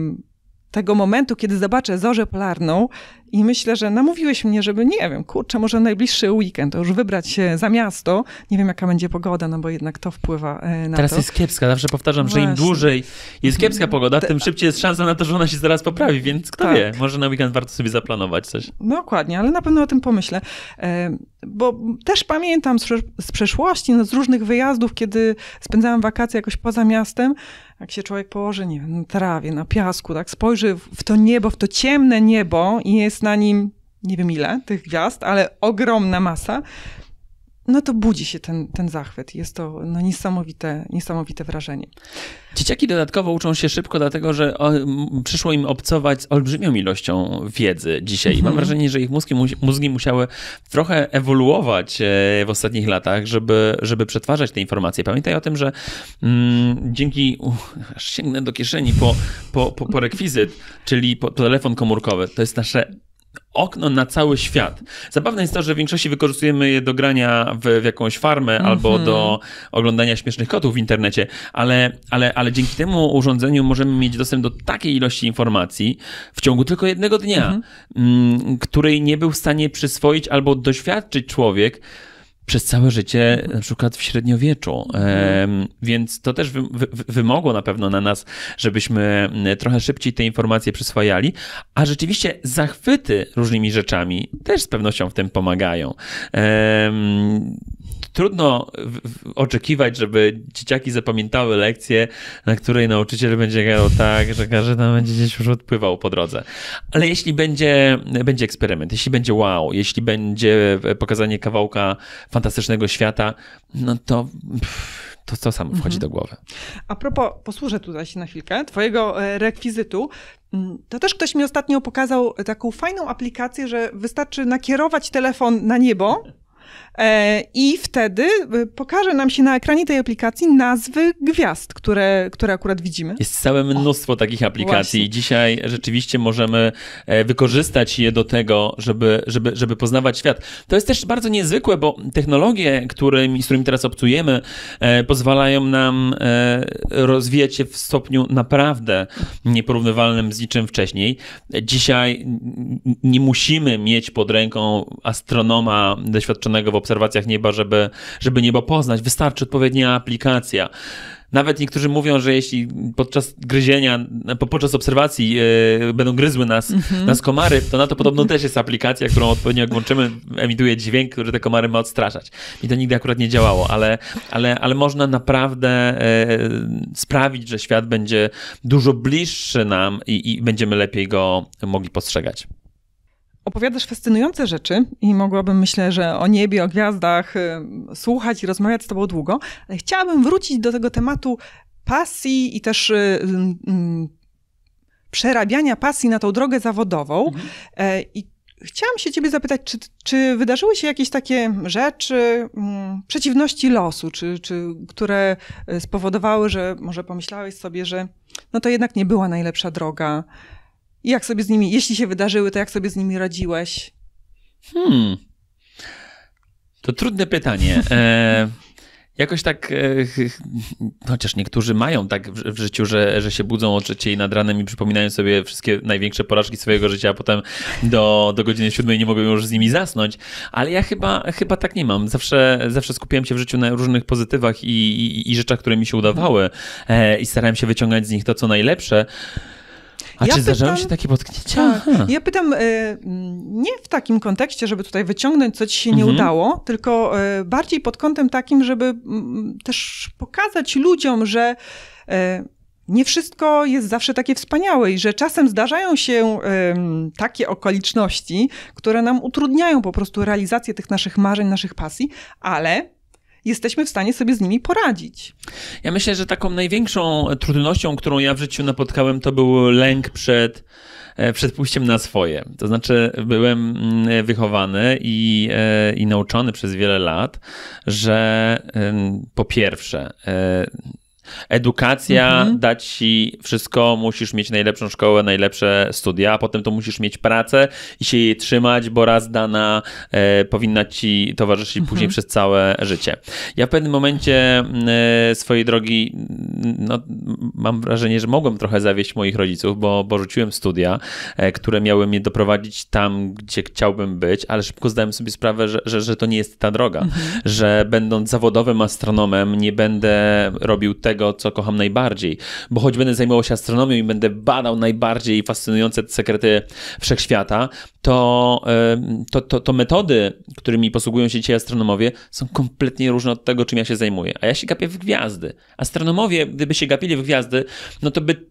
tego momentu, kiedy zobaczę zorzę polarną i myślę, że namówiłeś mnie, żeby, nie wiem, kurczę, może najbliższy weekend, to już wybrać się za miasto. Nie wiem, jaka będzie pogoda, no bo jednak to wpływa e, na Teraz to. jest kiepska, zawsze powtarzam, Właśnie. że im dłużej jest kiepska pogoda, tym szybciej jest szansa na to, że ona się zaraz poprawi, więc kto tak. wie, może na weekend warto sobie zaplanować coś. No, dokładnie, ale na pewno o tym pomyślę. E, bo też pamiętam z przeszłości, no, z różnych wyjazdów, kiedy spędzałam wakacje jakoś poza miastem, jak się człowiek położy, nie wiem, na trawie, na piasku, tak spojrzy w to niebo, w to ciemne niebo i jest na nim nie wiem ile tych gwiazd, ale ogromna masa, no to budzi się ten, ten zachwyt. Jest to no, niesamowite, niesamowite wrażenie. Dzieciaki dodatkowo uczą się szybko, dlatego że o, przyszło im obcować z olbrzymią ilością wiedzy dzisiaj. Mam mhm. wrażenie, że ich mózgi, mózgi musiały trochę ewoluować e, w ostatnich latach, żeby, żeby przetwarzać te informacje. Pamiętaj o tym, że mm, dzięki, uch, sięgnę do kieszeni po, po, po, po rekwizyt, czyli po telefon komórkowy, to jest nasze okno na cały świat. Zabawne jest to, że w większości wykorzystujemy je do grania w, w jakąś farmę mm -hmm. albo mhm. do oglądania śmiesznych kotów w internecie, ale, ale, ale dzięki temu urządzeniu możemy mieć dostęp do takiej ilości informacji w ciągu tylko jednego dnia, mhm. mm -hmm. której nie był w stanie przyswoić albo doświadczyć człowiek przez całe życie, na przykład w średniowieczu. Więc to też wy, wy, wymogło na pewno na nas, żebyśmy mm, trochę szybciej te informacje przyswajali, a rzeczywiście zachwyty różnymi rzeczami też z pewnością w tym pomagają trudno oczekiwać, żeby dzieciaki zapamiętały lekcję, na której nauczyciel będzie grał tak, że każdy tam będzie gdzieś już odpływał po drodze. Ale jeśli będzie, będzie eksperyment, jeśli będzie wow, jeśli będzie pokazanie kawałka fantastycznego świata, no to... Pff, to co samo wchodzi mhm. do głowy. A propos, posłużę tutaj się na chwilkę, twojego e, rekwizytu. Mm, to też ktoś mi ostatnio pokazał taką fajną aplikację, że wystarczy nakierować telefon na niebo E, I wtedy y, pokaże nam się na ekranie tej aplikacji nazwy gwiazd, które, które akurat widzimy. Jest całe mnóstwo o, takich aplikacji właśnie. i dzisiaj rzeczywiście możemy e, wykorzystać je do tego, żeby, żeby, żeby poznawać świat. To jest też bardzo niezwykłe, bo technologie, którymi, z którymi teraz obcujemy, e, pozwalają nam rozwijać się w stopniu naprawdę nieporównywalnym z niczym wcześniej. Dzisiaj nie musimy mieć pod ręką astronoma doświadczonego w obserwacjach nieba, żeby, żeby niebo poznać. Wystarczy odpowiednia aplikacja. Nawet niektórzy mówią, że jeśli podczas gryzienia, podczas obserwacji yy, będą gryzły nas, mm-hmm. nas komary, to na to podobno też jest aplikacja, którą odpowiednio jak włączymy, emituje dźwięk, który te komary ma odstraszać. I to nigdy akurat nie działało, ale, ale, ale można naprawdę yy, sprawić, że świat będzie dużo bliższy nam i, i będziemy lepiej go mogli postrzegać opowiadasz fascynujące rzeczy i mogłabym, myślę, że o niebie, o gwiazdach y, słuchać i rozmawiać z Tobą długo, ale chciałabym wrócić do tego tematu pasji i też y, y, przerabiania pasji na tą drogę zawodową. Mhm. E, I chciałam się Ciebie zapytać, czy, czy wydarzyły się jakieś takie rzeczy, mm, przeciwności losu, czy, czy, które spowodowały, że może pomyślałeś sobie, że no to jednak nie była najlepsza droga, i jak sobie z nimi, jeśli się wydarzyły, to jak sobie z nimi radziłeś? Hmm. To trudne pytanie. E, jakoś tak, e, chociaż niektórzy mają tak w, w, życiu, że, że się budzą o trzeciej nad ranem i przypominają sobie wszystkie największe porażki swojego życia, a potem do, do godziny siódmej nie mogą już z nimi zasnąć. Ale ja chyba, chyba tak nie mam. Zawsze, zawsze skupiałem się w życiu na różnych pozytywach i, i, i rzeczach, które mi się udawały e, i starałem się wyciągać z nich to, co najlepsze. A ja czy pytam, zdarzały się takie potknięcia? Tak, ja pytam y, nie w takim kontekście, żeby tutaj wyciągnąć, co ci się mhm. nie udało, tylko y, bardziej pod kątem takim, żeby y, też pokazać ludziom, że e, nie wszystko jest zawsze takie wspaniałe i że czasem zdarzają się y, takie okoliczności, które nam utrudniają po prostu realizację tych naszych marzeń, naszych pasji, ale jesteśmy w stanie sobie z nimi poradzić. Ja myślę, że taką największą trudnością, którą ja w życiu napotkałem, to był lęk przed e, przed pójściem na swoje. To znaczy, byłem mm, wychowany i, e, i nauczony przez wiele lat, że po pierwsze, e, Edukacja mhm. da ci wszystko, musisz mieć najlepszą szkołę, najlepsze studia, a potem to musisz mieć pracę i się jej trzymać, bo raz dana e, powinna ci towarzyszyć mhm. później przez całe życie. Ja w pewnym momencie e, swojej drogi, no, mam wrażenie, że mogłem trochę zawieść moich rodziców, bo, bo rzuciłem studia, e, które miały mnie doprowadzić tam, gdzie chciałbym być, ale szybko zdałem sobie sprawę, że, że, że to nie jest ta droga, mhm. że będąc zawodowym astronomem nie będę robił tego, tego, co kocham najbardziej. Bo choć będę zajmował się astronomią i będę badał najbardziej fascynujące sekrety wszechświata, to, to, to, to metody, którymi posługują się dzisiaj astronomowie, są kompletnie różne od tego, czym ja się zajmuję. A ja się gapię w gwiazdy. Astronomowie, gdyby się gapili w gwiazdy, no to by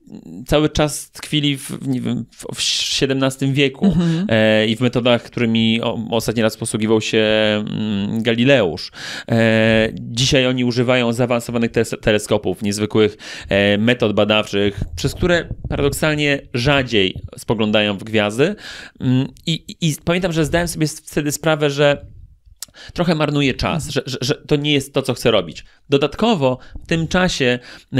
cały czas tkwili w, nie wiem, w XVII wieku mhm. e, i w metodach, którymi ostatni raz posługiwał się mm, Galileusz. E, dzisiaj oni używają zaawansowanych teleskopów sposobów, niezwykłych e, metod badawczych, przez które paradoksalnie rzadziej spoglądają w gwiazdy. Mm, I, i pamiętam, że zdałem sobie wtedy sprawę, że trochę marnuje czas, że, że, że, to nie jest to, co chcę robić. Dodatkowo w tym czasie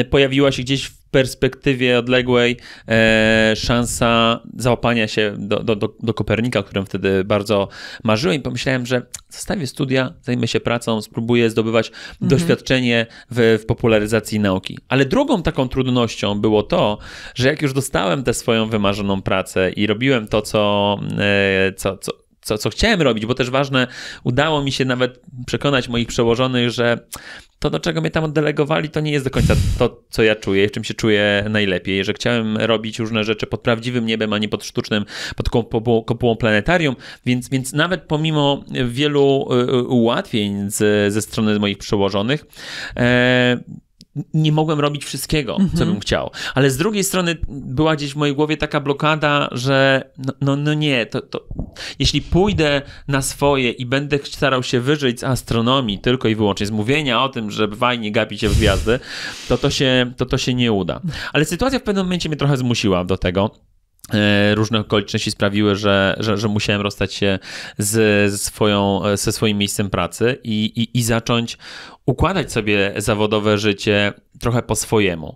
pojawiła się gdzieś w perspektywie odległej e, szansa załapania się do, do, do, Kopernika, o którym wtedy bardzo marzyłem i pomyślałem, że zostawię studia, zajmę się pracą, spróbuję zdobywać mhm. doświadczenie w, w, popularyzacji nauki. Ale drugą taką trudnością było to, że jak już dostałem tę swoją wymarzoną pracę i robiłem to, co, e, co, co co, co chciałem robić, bo też ważne, udało mi się nawet przekonać moich przełożonych, że to, do czego mnie tam oddelegowali, to nie jest do końca to, co ja czuję, w czym się czuję najlepiej, że chciałem robić różne rzeczy pod prawdziwym niebem, a nie pod sztucznym, pod kopułą planetarium, więc, więc nawet pomimo wielu y, y, ułatwień z, ze strony moich przełożonych, e, nie mogłem robić wszystkiego, mm -hmm. co mhm. bym chciał. Ale z drugiej strony była gdzieś w mojej głowie taka blokada, że no, no, no nie, to, to, jeśli pójdę na swoje i będę starał się wyżyć z astronomii tylko i wyłącznie, z mówienia o tym, że fajnie gapi się w gwiazdy, to to się, to to się nie uda. Ale sytuacja w pewnym momencie mnie trochę zmusiła do tego e, różne okoliczności sprawiły, że, że, że musiałem rozstać się z, z swoją, ze swoim miejscem pracy i, i, i zacząć układać sobie zawodowe życie trochę po swojemu.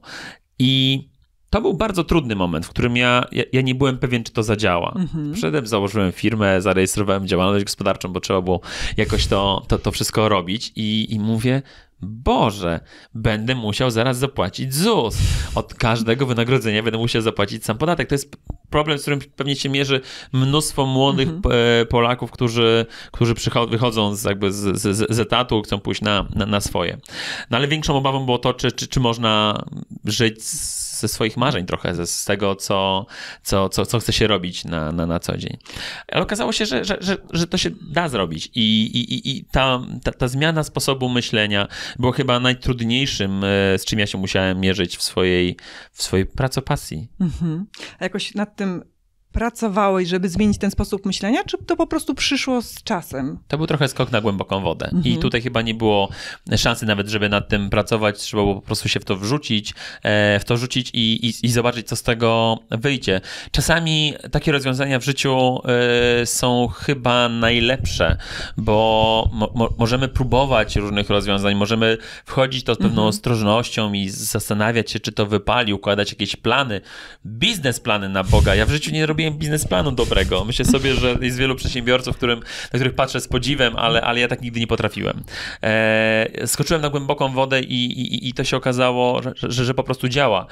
I to był bardzo trudny moment, w którym ja, ja, nie byłem pewien, czy to zadziała. Mhm. Przedem założyłem firmę, zarejestrowałem działalność gospodarczą, bo trzeba było jakoś to, to, to wszystko robić. I, I mówię, Boże, będę musiał zaraz zapłacić ZUS. Od każdego wynagrodzenia będę musiał zapłacić sam podatek. To jest problem, z którym pewnie się mierzy mnóstwo młodych mm -hmm. Polaków, którzy, którzy wychodzą z, jakby z, z, z etatu, chcą pójść na, na, na, swoje. No ale większą obawą było to, czy, czy, czy można żyć z ze swoich marzeń trochę, ze, z tego, co, co, co, co chce się robić na, na, na co dzień. Ale okazało się, że, że, że, że to się da zrobić i, i, i ta, ta, ta zmiana sposobu myślenia była chyba najtrudniejszym, e, z czym ja się musiałem mierzyć w swojej, w swojej pracopasji. Mhm. A jakoś nad tym pracowałeś, żeby zmienić ten sposób myślenia, czy to po prostu przyszło z czasem? To był trochę skok na głęboką wodę. Mhm. I tutaj chyba nie było szansy nawet, żeby nad tym pracować. Trzeba było po prostu się w to wrzucić, e, w to rzucić i, i, i zobaczyć, co z tego wyjdzie. Czasami takie rozwiązania w życiu e, są chyba najlepsze, bo mo, możemy próbować różnych rozwiązań, możemy wchodzić to z pewną mhm. ostrożnością i zastanawiać się, czy to wypali, układać jakieś plany, biznes plany na Boga. Ja w życiu nie robię zrobiłem biznesplanu dobrego. Myślę sobie, że jest wielu przedsiębiorców, którym, na których patrzę z podziwem, ale, ale ja tak nigdy nie potrafiłem. E, skoczyłem na głęboką wodę i, i, i to się okazało, że, że, że po prostu działa.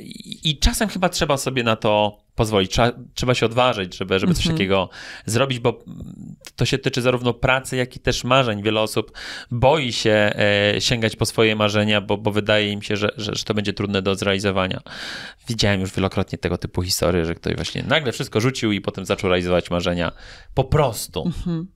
I, I czasem chyba trzeba sobie na to pozwolić. Trzeba, trzeba, się odważyć, żeby, żeby coś mm takiego zrobić, bo to się tyczy zarówno pracy, jak i też marzeń. Wiele osób boi się e, sięgać po swoje marzenia, bo, bo wydaje im się, że, że, że, to będzie trudne do zrealizowania. Widziałem już wielokrotnie tego typu historie, że ktoś właśnie nagle wszystko rzucił i potem zaczął realizować marzenia. Po prostu. Mhm.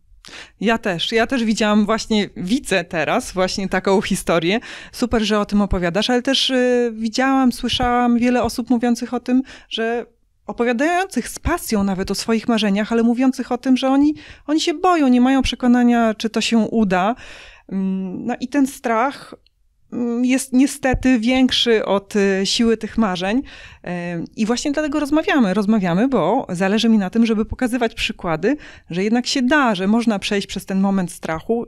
Ja też. Ja też widziałam właśnie, widzę teraz właśnie taką historię. Super, że o tym opowiadasz, ale też y, widziałam, słyszałam wiele osób mówiących o tym, że opowiadających z pasją nawet o swoich marzeniach, ale mówiących o tym, że oni, oni się boją, nie mają przekonania, czy to się uda. Mm, no i ten strach mm, jest niestety większy od y, siły tych marzeń. Y, I właśnie dlatego rozmawiamy. Rozmawiamy, bo zależy mi na tym, żeby pokazywać przykłady, że jednak się da, że można przejść przez ten moment strachu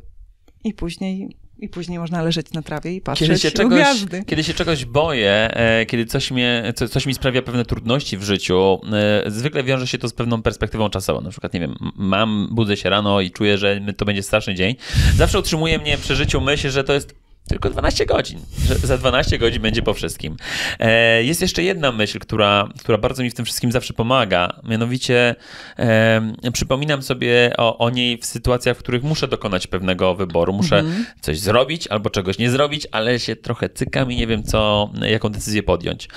i później i później można leżeć na trawie i patrzeć kiedy się czegoś, gwiazdy. Kiedy się czegoś boję, e, kiedy coś, mnie, co, coś mi sprawia pewne trudności w życiu, e, zwykle wiąże się to z pewną perspektywą czasową. Na przykład, nie wiem, mam, budzę się rano i czuję, że to będzie straszny dzień. Zawsze utrzymuje mnie przy życiu myśl, że to jest tylko 12 godzin. Za 12 godzin będzie po wszystkim. E, jest jeszcze jedna myśl, która, która bardzo mi w tym wszystkim zawsze pomaga. Mianowicie przypominam sobie o, o niej w sytuacjach, w których muszę dokonać pewnego wyboru. Muszę mhm. coś zrobić albo czegoś nie zrobić, ale się trochę cykam i nie wiem, co, jaką decyzję podjąć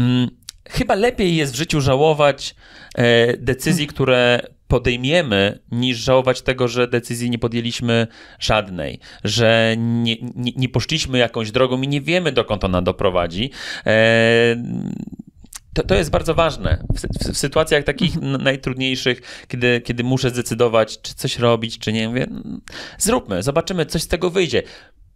mm, chyba lepiej jest w życiu żałować e, decyzji, mhm. które podejmiemy, niż żałować tego, że decyzji nie podjęliśmy żadnej, że nie, nie, nie poszliśmy jakąś drogą i nie wiemy, dokąd ona doprowadzi. E, to, to jest bardzo ważne. W, w sytuacjach takich mhm. najtrudniejszych, kiedy, kiedy muszę zdecydować, czy coś robić, czy nie, mówię, mm, zróbmy, zobaczymy, coś z tego wyjdzie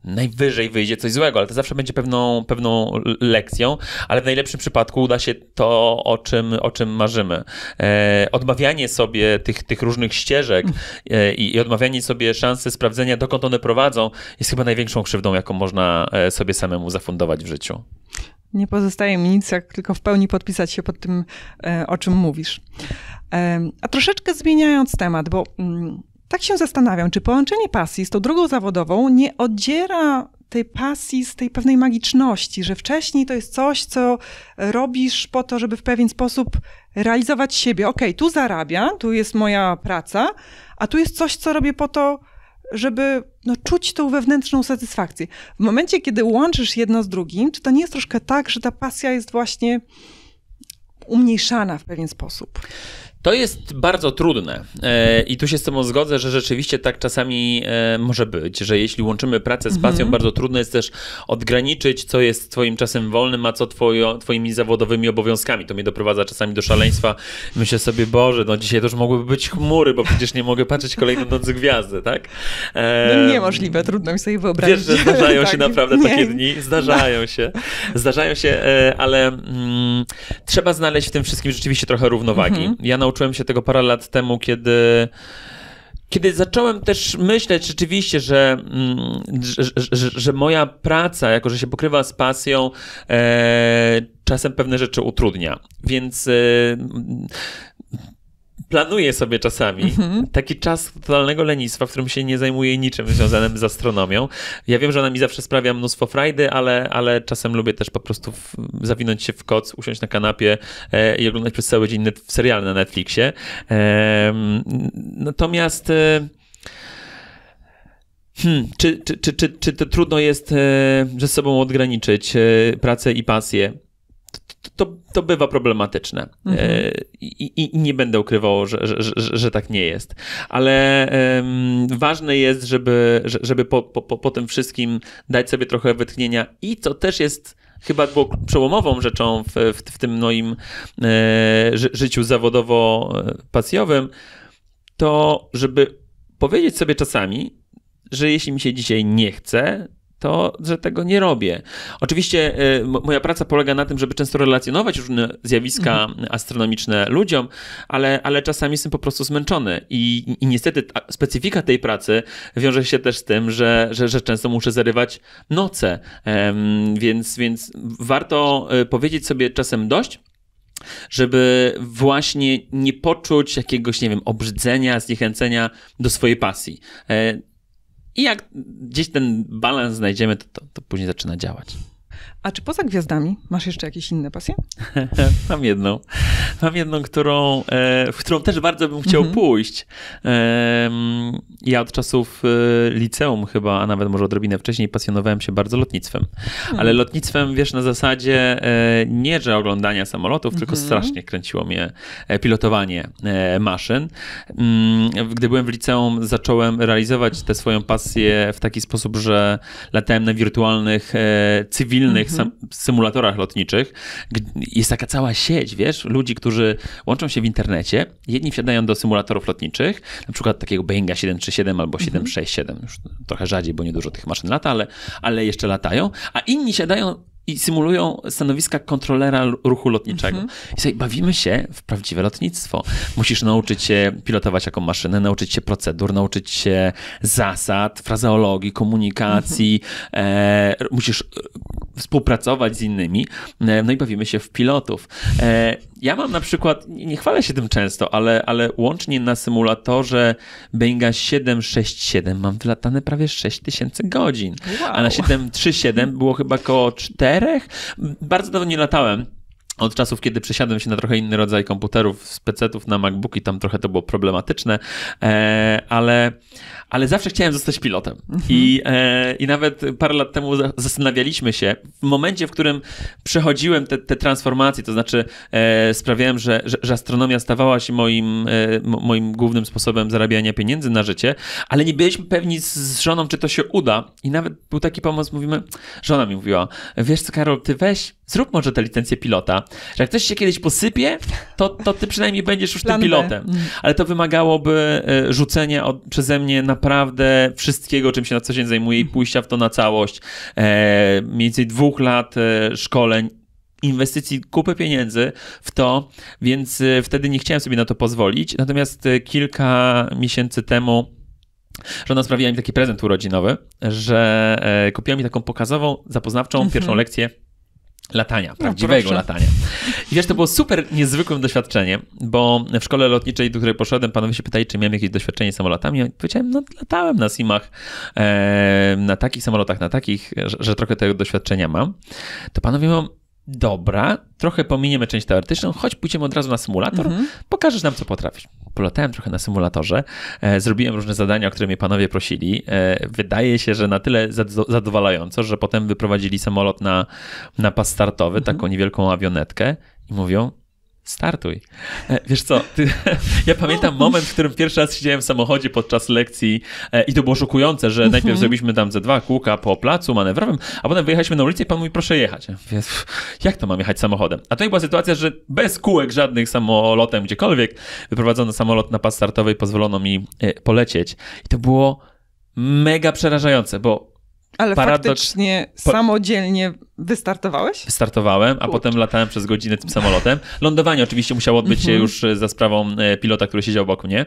najwyżej wyjdzie coś złego, ale to zawsze będzie pewną, pewną lekcją, ale w najlepszym przypadku uda się to, o czym, o czym marzymy. E, odmawianie sobie tych, tych różnych ścieżek mm. e, i odmawianie sobie szansy sprawdzenia, dokąd one prowadzą, jest chyba największą krzywdą, jaką można e, sobie samemu zafundować w życiu. Nie pozostaje mi nic, jak tylko w pełni podpisać się pod tym, e, o czym mówisz. E, a troszeczkę zmieniając temat, bo mm, tak się zastanawiam, czy połączenie pasji z tą drogą zawodową nie oddziera tej pasji, z tej pewnej magiczności, że wcześniej to jest coś, co robisz po to, żeby w pewien sposób realizować siebie. Okej, okay, tu zarabiam, tu jest moja praca, a tu jest coś, co robię po to, żeby no, czuć tą wewnętrzną satysfakcję. W momencie, kiedy łączysz jedno z drugim, czy to nie jest troszkę tak, że ta pasja jest właśnie umniejszana w pewien sposób? To jest bardzo trudne e, i tu się z Tobą zgodzę, że rzeczywiście tak czasami e, może być, że jeśli łączymy pracę z pasją, mhm. bardzo trudno jest też odgraniczyć, co jest Twoim czasem wolnym, a co twojo, Twoimi zawodowymi obowiązkami. To mnie doprowadza czasami do szaleństwa. Myślę sobie, Boże, no dzisiaj też mogłyby być chmury, bo przecież nie mogę patrzeć kolejną noc gwiazdy, tak? E... No niemożliwe, trudno mi sobie wyobrazić. Wiesz, że zdarzają tak, się naprawdę nie. takie dni, zdarzają no. się, zdarzają się, e, ale mm, trzeba znaleźć w tym wszystkim rzeczywiście trochę równowagi. Mhm. Ja na nauczyłem się tego parę lat temu, kiedy kiedy zacząłem też myśleć rzeczywiście, mm, że, że, że, że, moja praca, jako że się pokrywa z pasją, e, czasem pewne rzeczy utrudnia. Więc e, planuję sobie czasami mm-hmm. taki czas totalnego lenistwa, w którym się nie zajmuję niczym związanym z astronomią. Ja wiem, że ona mi zawsze sprawia mnóstwo frajdy, ale, ale czasem lubię też po prostu w, zawinąć się w koc, usiąść na kanapie e, i oglądać przez cały dzień net, serial na Netflixie. E, natomiast... E, Hmm, czy, czy, czy, czy, czy to trudno jest e, ze sobą odgraniczyć e, pracę i pasję? to, to bywa problematyczne. Mhm. I, I, nie będę ukrywał, że, że, że, że tak nie jest. Ale um, ważne jest, żeby, żeby po, po, po tym wszystkim dać sobie trochę wytchnienia i co też jest chyba było przełomową rzeczą w, w, w tym moim e, ży, życiu zawodowo-pasjowym, e, to żeby powiedzieć sobie czasami, że jeśli mi się dzisiaj nie chce, to, że tego nie robię. Oczywiście e, moja praca polega na tym, żeby często relacjonować różne zjawiska mhm. astronomiczne ludziom, ale, ale czasami jestem po prostu zmęczony i, i niestety specyfika tej pracy wiąże się też z tym, że, że, że często muszę zarywać noce, więc, więc warto e, powiedzieć sobie czasem dość, żeby właśnie nie poczuć jakiegoś, nie wiem, obrzydzenia, zniechęcenia do swojej pasji. E, i jak gdzieś ten balans znajdziemy, to, to, to później zaczyna działać. A czy poza gwiazdami masz jeszcze jakieś inne pasje? Mam jedną. Mam jedną, którą, e, w którą też bardzo bym chciał mhm. pójść. Ja od czasów e, liceum chyba, a nawet może odrobinę wcześniej, pasjonowałem się bardzo lotnictwem. Mhm. Ale lotnictwem, wiesz, na zasadzie e, nie, że oglądania samolotów, tylko mhm. strasznie kręciło mnie pilotowanie maszyn. Mm, gdy byłem w liceum, zacząłem realizować tę swoją pasję w taki sposób, że latałem na wirtualnych, cywilnych tych mhm. symulatorach lotniczych jest taka cała sieć, wiesz, ludzi, którzy łączą się w internecie. Jedni wsiadają do symulatorów lotniczych, na przykład takiego Boeinga 737 albo 767, mhm. już trochę rzadziej, bo niedużo tych maszyn lata, ale, ale jeszcze latają, a inni siadają i symulują stanowiska kontrolera ruchu lotniczego. Mm I sobie bawimy się w prawdziwe lotnictwo. Musisz nauczyć się pilotować jaką maszynę, nauczyć się procedur, nauczyć się zasad, frazeologii, komunikacji. Mhm. e, musisz e, współpracować z innymi, e, no i bawimy się w pilotów. E, ja mam na przykład, nie chwalę się tym często, ale, ale łącznie na symulatorze Boeinga 767 mam wylatane prawie 6000 godzin, wow. a na 737 było chyba około 4. Bardzo dawno nie latałem, od czasów, kiedy przesiadłem się na trochę inny rodzaj komputerów, z PC-ów na MacBooki, tam trochę to było problematyczne, e, ale, ale zawsze chciałem zostać pilotem. I, mhm. e, I nawet parę lat temu zastanawialiśmy się, w momencie, w którym przechodziłem te, te transformacje, to znaczy e, sprawiałem, że, że, że, astronomia stawała się moim, e, moim głównym sposobem zarabiania pieniędzy na życie, ale nie byliśmy pewni z, z żoną, czy to się uda. I nawet był taki pomysł, mówimy, żona mi mówiła, wiesz co Karol, ty weź zrób może tę licencję pilota, że jak coś się kiedyś posypie, to, to ty przynajmniej będziesz już Plan tym pilotem. B. Mhm. Ale to wymagałoby e, rzucenia od, przeze mnie naprawdę wszystkiego, czym się na co dzień zajmuję i mhm. pójścia w to na całość. E, mniej więcej dwóch lat e, szkoleń inwestycji kupę pieniędzy w to, więc e, wtedy nie chciałem sobie na to pozwolić. Natomiast kilka miesięcy temu żona sprawiła mi taki prezent urodzinowy, że kupiła mi taką pokazową, zapoznawczą pierwszą mhm. lekcję latania, no, prawdziwego no latania. I wiesz, to było super niezwykłym doświadczeniem, bo w szkole lotniczej, do której poszedłem, panowie się pytali, czy miałem jakieś doświadczenie z samolotami. Ja powiedziałem, no latałem na simach, e, na takich samolotach, na takich, że, że, trochę tego doświadczenia mam. To panowie mówią, dobra, trochę pominiemy część teoretyczną, choć pójdziemy od razu na symulator, mm -hmm. pokażesz nam, co potrafisz. Polatałem trochę na symulatorze, e, zrobiłem różne zadania, o które mnie panowie prosili. E, wydaje się, że na tyle zadowalająco, że potem wyprowadzili samolot na, na pas startowy, mm -hmm. taką niewielką awionetkę i mówią, startuj. E, wiesz co, ty, ja pamiętam no. moment, w którym pierwszy raz siedziałem w samochodzie podczas lekcji e, i to było szokujące, że najpierw mhm. zrobiliśmy tam ze dwa kółka po placu manewrowym, a potem wyjechaliśmy na ulicę i pan mówi, proszę jechać. jak to mam jechać samochodem? A tutaj była sytuacja, że bez kółek żadnych samolotem gdziekolwiek wyprowadzono samolot na pas startowy i pozwolono mi e, polecieć. I to było mega przerażające, bo ale faktycznie samodzielnie wystartowałeś? Wystartowałem, a potem latałem przez godzinę tym samolotem. Lądowanie oczywiście musiało odbyć się mhm. już e, za sprawą e, pilota, który siedział obok mnie. E,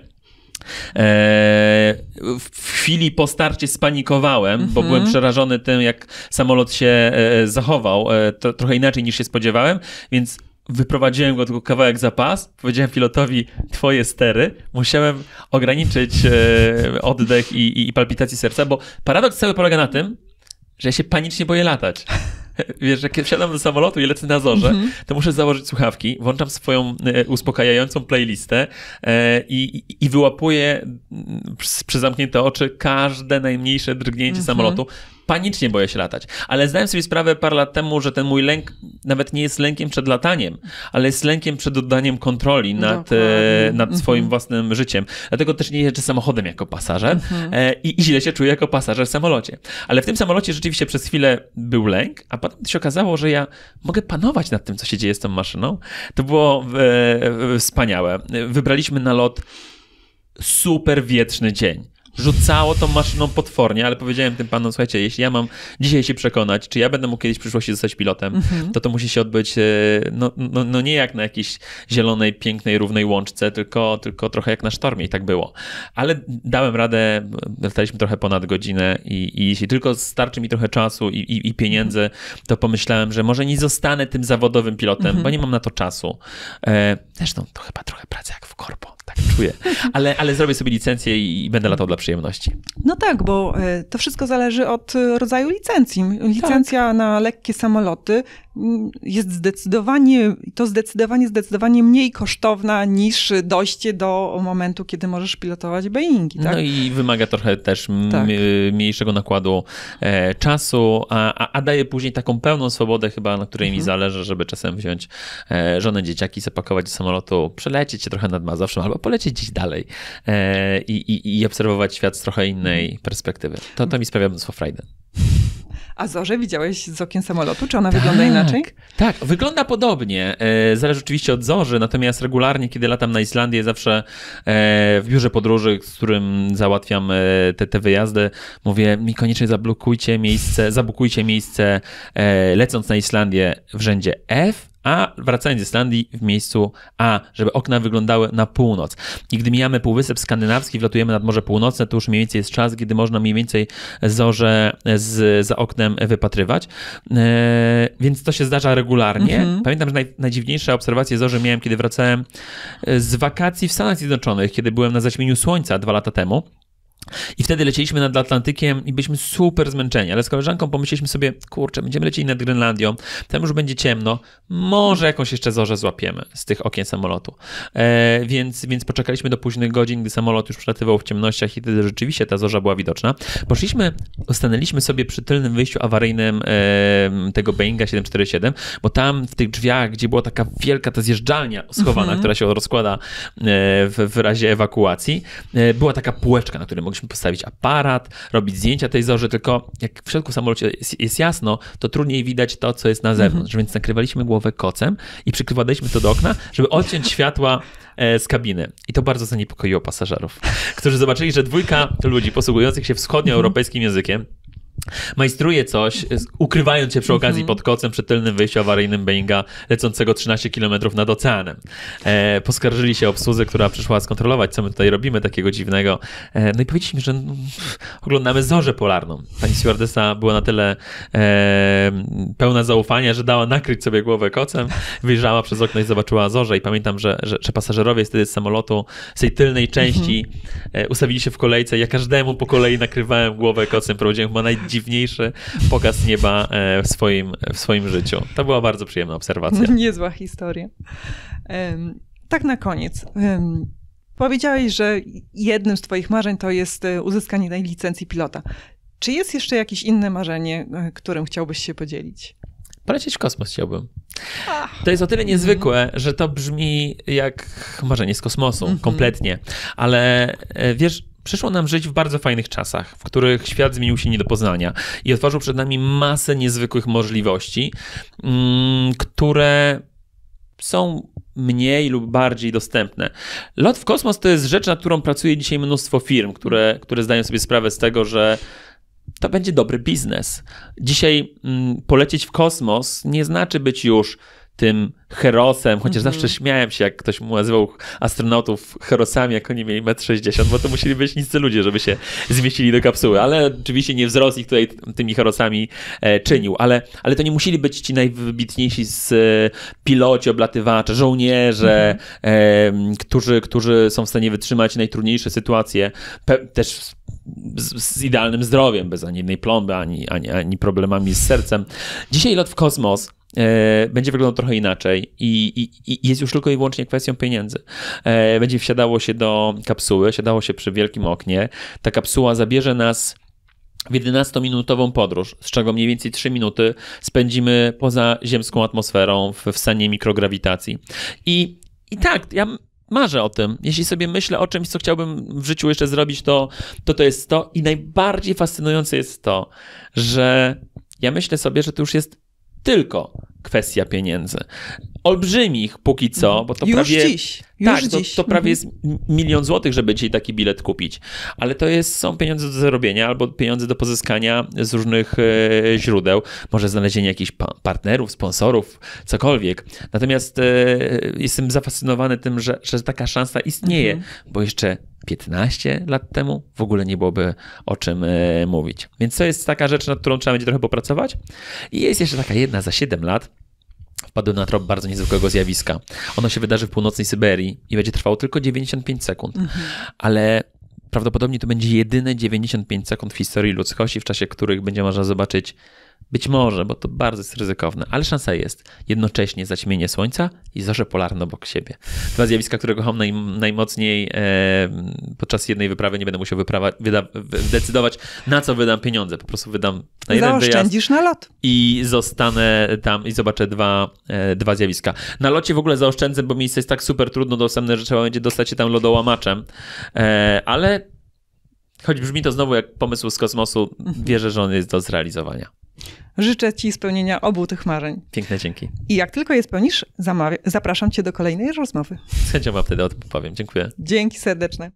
w chwili po starcie spanikowałem, mm -hmm. bo mhm. byłem przerażony tym, jak samolot się zachował. To trochę inaczej niż się spodziewałem, więc wyprowadziłem go tylko kawałek za pas, powiedziałem pilotowi twoje stery, musiałem ograniczyć e, oddech i, i, i palpitacji serca, bo paradoks cały polega na tym, że ja się panicznie boję latać. Wiesz, jak wsiadam do samolotu i lecę na zorze, mm -hmm. to muszę założyć słuchawki, włączam swoją e, uspokajającą playlistę e, i, i, i wyłapuję przez zamknięte oczy każde najmniejsze drgnięcie mm -hmm. samolotu panicznie boję się latać. Ale zdałem sobie sprawę parę lat temu, że ten mój lęk nawet nie jest lękiem przed lataniem, ale jest lękiem przed oddaniem kontroli nad, e, nad mhm. swoim własnym życiem. Dlatego też nie jeżdżę samochodem jako pasażer mhm. e, i, i źle się czuję jako pasażer w samolocie. Ale w tym samolocie rzeczywiście przez chwilę był lęk, a potem się okazało, że ja mogę panować nad tym, co się dzieje z tą maszyną. To było e, e wspaniałe. Wybraliśmy na lot super wietrzny dzień rzucało tą maszyną potwornie, ale powiedziałem tym panom, słuchajcie, jeśli ja mam dzisiaj się przekonać, czy ja będę mógł kiedyś w przyszłości zostać pilotem, mhm. to to musi się odbyć e, no, no, no, nie jak na jakiejś zielonej, pięknej, równej łączce, tylko, tylko trochę jak na sztormie i tak było. Ale dałem radę, dostaliśmy trochę ponad godzinę i, i jeśli tylko starczy mi trochę czasu i, i, i pieniędzy, to pomyślałem, że może nie zostanę tym zawodowym pilotem, mhm. bo nie mam na to czasu. E, zresztą to chyba trochę praca jak w korpo tak czuję. Ale, ale zrobię sobie licencję i będę latał dla przyjemności. No tak, bo e, to wszystko zależy od e, rodzaju licencji. Tak. Licencja tak. na lekkie samoloty jest zdecydowanie, to zdecydowanie, zdecydowanie mniej kosztowna niż dojście do momentu, kiedy możesz pilotować Boeingi. Tak? No i wymaga trochę też tak. mniejszego nakładu e, czasu, a, a, a, daje później taką pełną swobodę chyba, na której mhm. mi zależy, żeby czasem wziąć e, żonę, dzieciaki, zapakować do samolotu, przelecieć się trochę nad Mazowszem albo polecieć gdzieś dalej e, i, i, i obserwować świat z trochę innej perspektywy. To, to mi sprawia mnóstwo frajdy. A Zorze widziałeś z okien samolotu? Czy ona tak, wygląda inaczej? Tak, wygląda podobnie. E, zależy oczywiście od Zorzy, natomiast regularnie, kiedy latam na Islandię, zawsze e, w biurze podróży, z którym załatwiam e, te, te wyjazdy, mówię mi koniecznie zablokujcie miejsce, zabukujcie miejsce lecąc na Islandię w rzędzie F a wracając z Islandii w miejscu A, żeby okna wyglądały na północ. I gdy mijamy Półwysep Skandynawski, wlatujemy nad Morze Północne, to już mniej więcej jest czas, kiedy można mniej więcej zorze z, za oknem wypatrywać. E, więc to się zdarza regularnie. Mm -hmm. Pamiętam, że naj, najdziwniejsze obserwacje zorzy miałem, kiedy wracałem z wakacji w Stanach Zjednoczonych, kiedy byłem na zaćmieniu słońca dwa lata temu. I wtedy lecieliśmy nad Atlantykiem i byliśmy super zmęczeni, ale z koleżanką pomyśleliśmy sobie, kurczę, będziemy lecieli nad Grenlandią, tam już będzie ciemno, może jakąś jeszcze zorzę złapiemy z tych okien samolotu. E, więc, więc poczekaliśmy do późnych godzin, gdy samolot już przelatywał w ciemnościach i wtedy rzeczywiście ta zorza była widoczna. Poszliśmy, stanęliśmy sobie przy tylnym wyjściu awaryjnym e, tego Boeinga 747, bo tam w tych drzwiach, gdzie była taka wielka ta zjeżdżalnia schowana, mm -hmm. która się rozkłada e, w, w razie ewakuacji, e, była taka półeczka, na której mogliśmy mogliśmy postawić aparat, robić zdjęcia tej zorzy. tylko jak w środku samolocie jest, jest jasno, to trudniej widać to, co jest na mhm. zewnątrz, mm -hmm. więc nakrywaliśmy głowę kocem i przykrywaliśmy to do okna, żeby odciąć światła e, z kabiny. I to bardzo zaniepokoiło pasażerów, którzy zobaczyli, że dwójka ludzi posługujących się wschodnioeuropejskim językiem majstruje coś, ukrywając się przy okazji mhm. pod kocem przy tylnym wyjściu awaryjnym Boeinga lecącego 13 km nad oceanem. E, poskarżyli się obsłudze, która przyszła skontrolować, co my tutaj robimy takiego dziwnego. E, no i powiedzieliśmy, że no, oglądamy zorzę polarną. Pani stewardessa była na tyle e, pełna zaufania, że dała nakryć sobie głowę kocem, wyjrzała przez okno i zobaczyła zorzę i pamiętam, że, że, że pasażerowie wtedy z samolotu, z tej tylnej części mhm. e, ustawili się w kolejce, ja każdemu po kolei nakrywałem głowę kocem, prowadziłem chyba naj najdziwniejszy pokaz nieba e, w swoim, w swoim życiu. To była bardzo przyjemna obserwacja. Niezła historia. Tak na koniec. Powiedziałeś, że jednym z Twoich marzeń to jest e, uzyskanie tej licencji pilota. Czy jest jeszcze jakieś inne marzenie, e, którym chciałbyś się podzielić? Polecieć w kosmos chciałbym. To jest o tyle niezwykłe, mhm. że to brzmi jak marzenie z kosmosu, mhm. kompletnie. Ale wiesz, Przyszło nam żyć w bardzo fajnych czasach, w których świat zmienił się nie do poznania i otworzył przed nami masę niezwykłych możliwości, mm, które są mniej lub bardziej dostępne. Lot w kosmos to jest rzecz, nad którą pracuje dzisiaj mnóstwo firm, które, które zdają sobie sprawę z tego, że to będzie dobry biznes. Dzisiaj mm, polecieć w kosmos nie znaczy być już tym herosem, chociaż mm -hmm. zawsze śmiałem się, jak ktoś mu nazywał astronautów herosami, jak oni mieli 1,60 m, bo to musieli być niscy ludzie, żeby się zmieścili do kapsuły, ale oczywiście nie wzrost ich tutaj tymi herosami e, czynił, ale, ale to nie musieli być ci najwybitniejsi z e, piloci, oblatywacze, żołnierze, mm -hmm. e, którzy, którzy są w stanie wytrzymać najtrudniejsze sytuacje, też z, z, idealnym zdrowiem, bez ani jednej plomby, ani, ani, ani problemami z sercem. Dzisiaj lot w kosmos E, będzie wyglądał trochę inaczej i, i, i, jest już tylko i wyłącznie kwestią pieniędzy. E, będzie wsiadało się do kapsuły, siadało się przy wielkim oknie. Ta kapsuła zabierze nas w 11-minutową podróż, z czego mniej więcej 3 minuty spędzimy poza ziemską atmosferą w, w stanie mikrograwitacji. I, I tak, ja marzę o tym. Jeśli sobie myślę o czymś, co chciałbym w życiu jeszcze zrobić, to to, to jest to. I najbardziej fascynujące jest to, że ja myślę sobie, że to już jest tylko kwestia pieniędzy. Olbrzymich póki co, mhm. bo to Już prawie... Dziś. Tak, już tak, dziś. To, to prawie mhm. jest milion złotych, żeby dzisiaj taki bilet kupić. Ale to jest, są pieniądze do zarobienia albo pieniądze do pozyskania z różnych e, źródeł. Może znalezienie jakichś pa partnerów, sponsorów, cokolwiek. Natomiast e, jestem zafascynowany tym, że, że taka szansa istnieje, mhm. bo jeszcze 15 lat temu w ogóle nie byłoby o czym e, mówić. Więc to jest taka rzecz, nad którą trzeba będzie trochę popracować. I jest jeszcze taka jedna za 7 lat. Wpadłem na trop bardzo niezwykłego zjawiska. Ono się wydarzy w północnej Syberii i będzie trwało tylko 95 sekund. Mhm. Ale prawdopodobnie to będzie jedyne 95 sekund w historii ludzkości, w czasie których będzie można zobaczyć być może, bo to bardzo jest ryzykowne, ale szansa jest. Jednocześnie zaćmienie słońca i zorze polarne obok siebie. Dwa zjawiska, które kocham naj, najmocniej. E, podczas jednej wyprawy nie będę musiał wyprawa, wyda, decydować, na co wydam pieniądze. Po prostu wydam na jeden Zaoszczędzisz na lot. I zostanę tam i zobaczę dwa, e, dwa zjawiska. Na locie w ogóle zaoszczędzę, bo miejsce jest tak super trudno dostępne, że trzeba będzie dostać się tam lodołamaczem. E, ale Choć brzmi to znowu jak pomysł z kosmosu, mhm. wierzę, że on jest do zrealizowania. Życzę Ci spełnienia obu tych marzeń. Piękne dzięki. I jak tylko je spełnisz, zapraszam Cię do kolejnej rozmowy. Z chęcią Wam wtedy o tym powiem. Dziękuję. Dzięki serdeczne.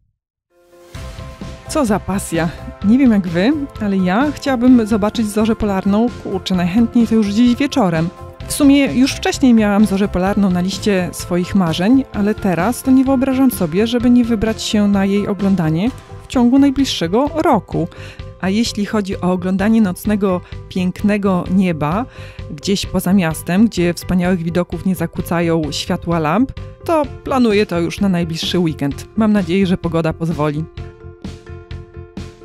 Co za pasja. Nie wiem jak Wy, ale ja chciałabym zobaczyć zorzę polarną. Kurczę, najchętniej to już dziś wieczorem. W sumie już wcześniej miałam zorzę polarną na liście swoich marzeń, ale teraz to nie wyobrażam sobie, żeby nie wybrać się na jej oglądanie, w ciągu najbliższego roku. A jeśli chodzi o oglądanie nocnego, pięknego nieba gdzieś poza miastem, gdzie wspaniałych widoków nie zakłócają światła lamp, to planuję to już na najbliższy weekend. Mam nadzieję, że pogoda pozwoli.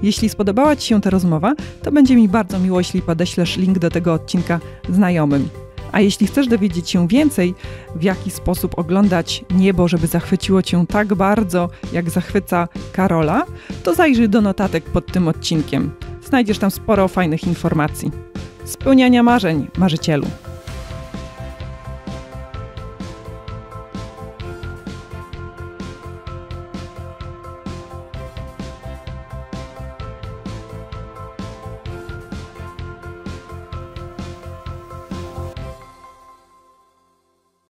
Jeśli spodobała Ci się ta rozmowa, to będzie mi bardzo miło, jeśli podeślesz link do tego odcinka znajomym. A jeśli chcesz dowiedzieć się więcej, w jaki sposób oglądać niebo, żeby zachwyciło cię tak bardzo, jak zachwyca Karola, to zajrzyj do notatek pod tym odcinkiem. Znajdziesz tam sporo fajnych informacji. Spełniania marzeń, marzycielu.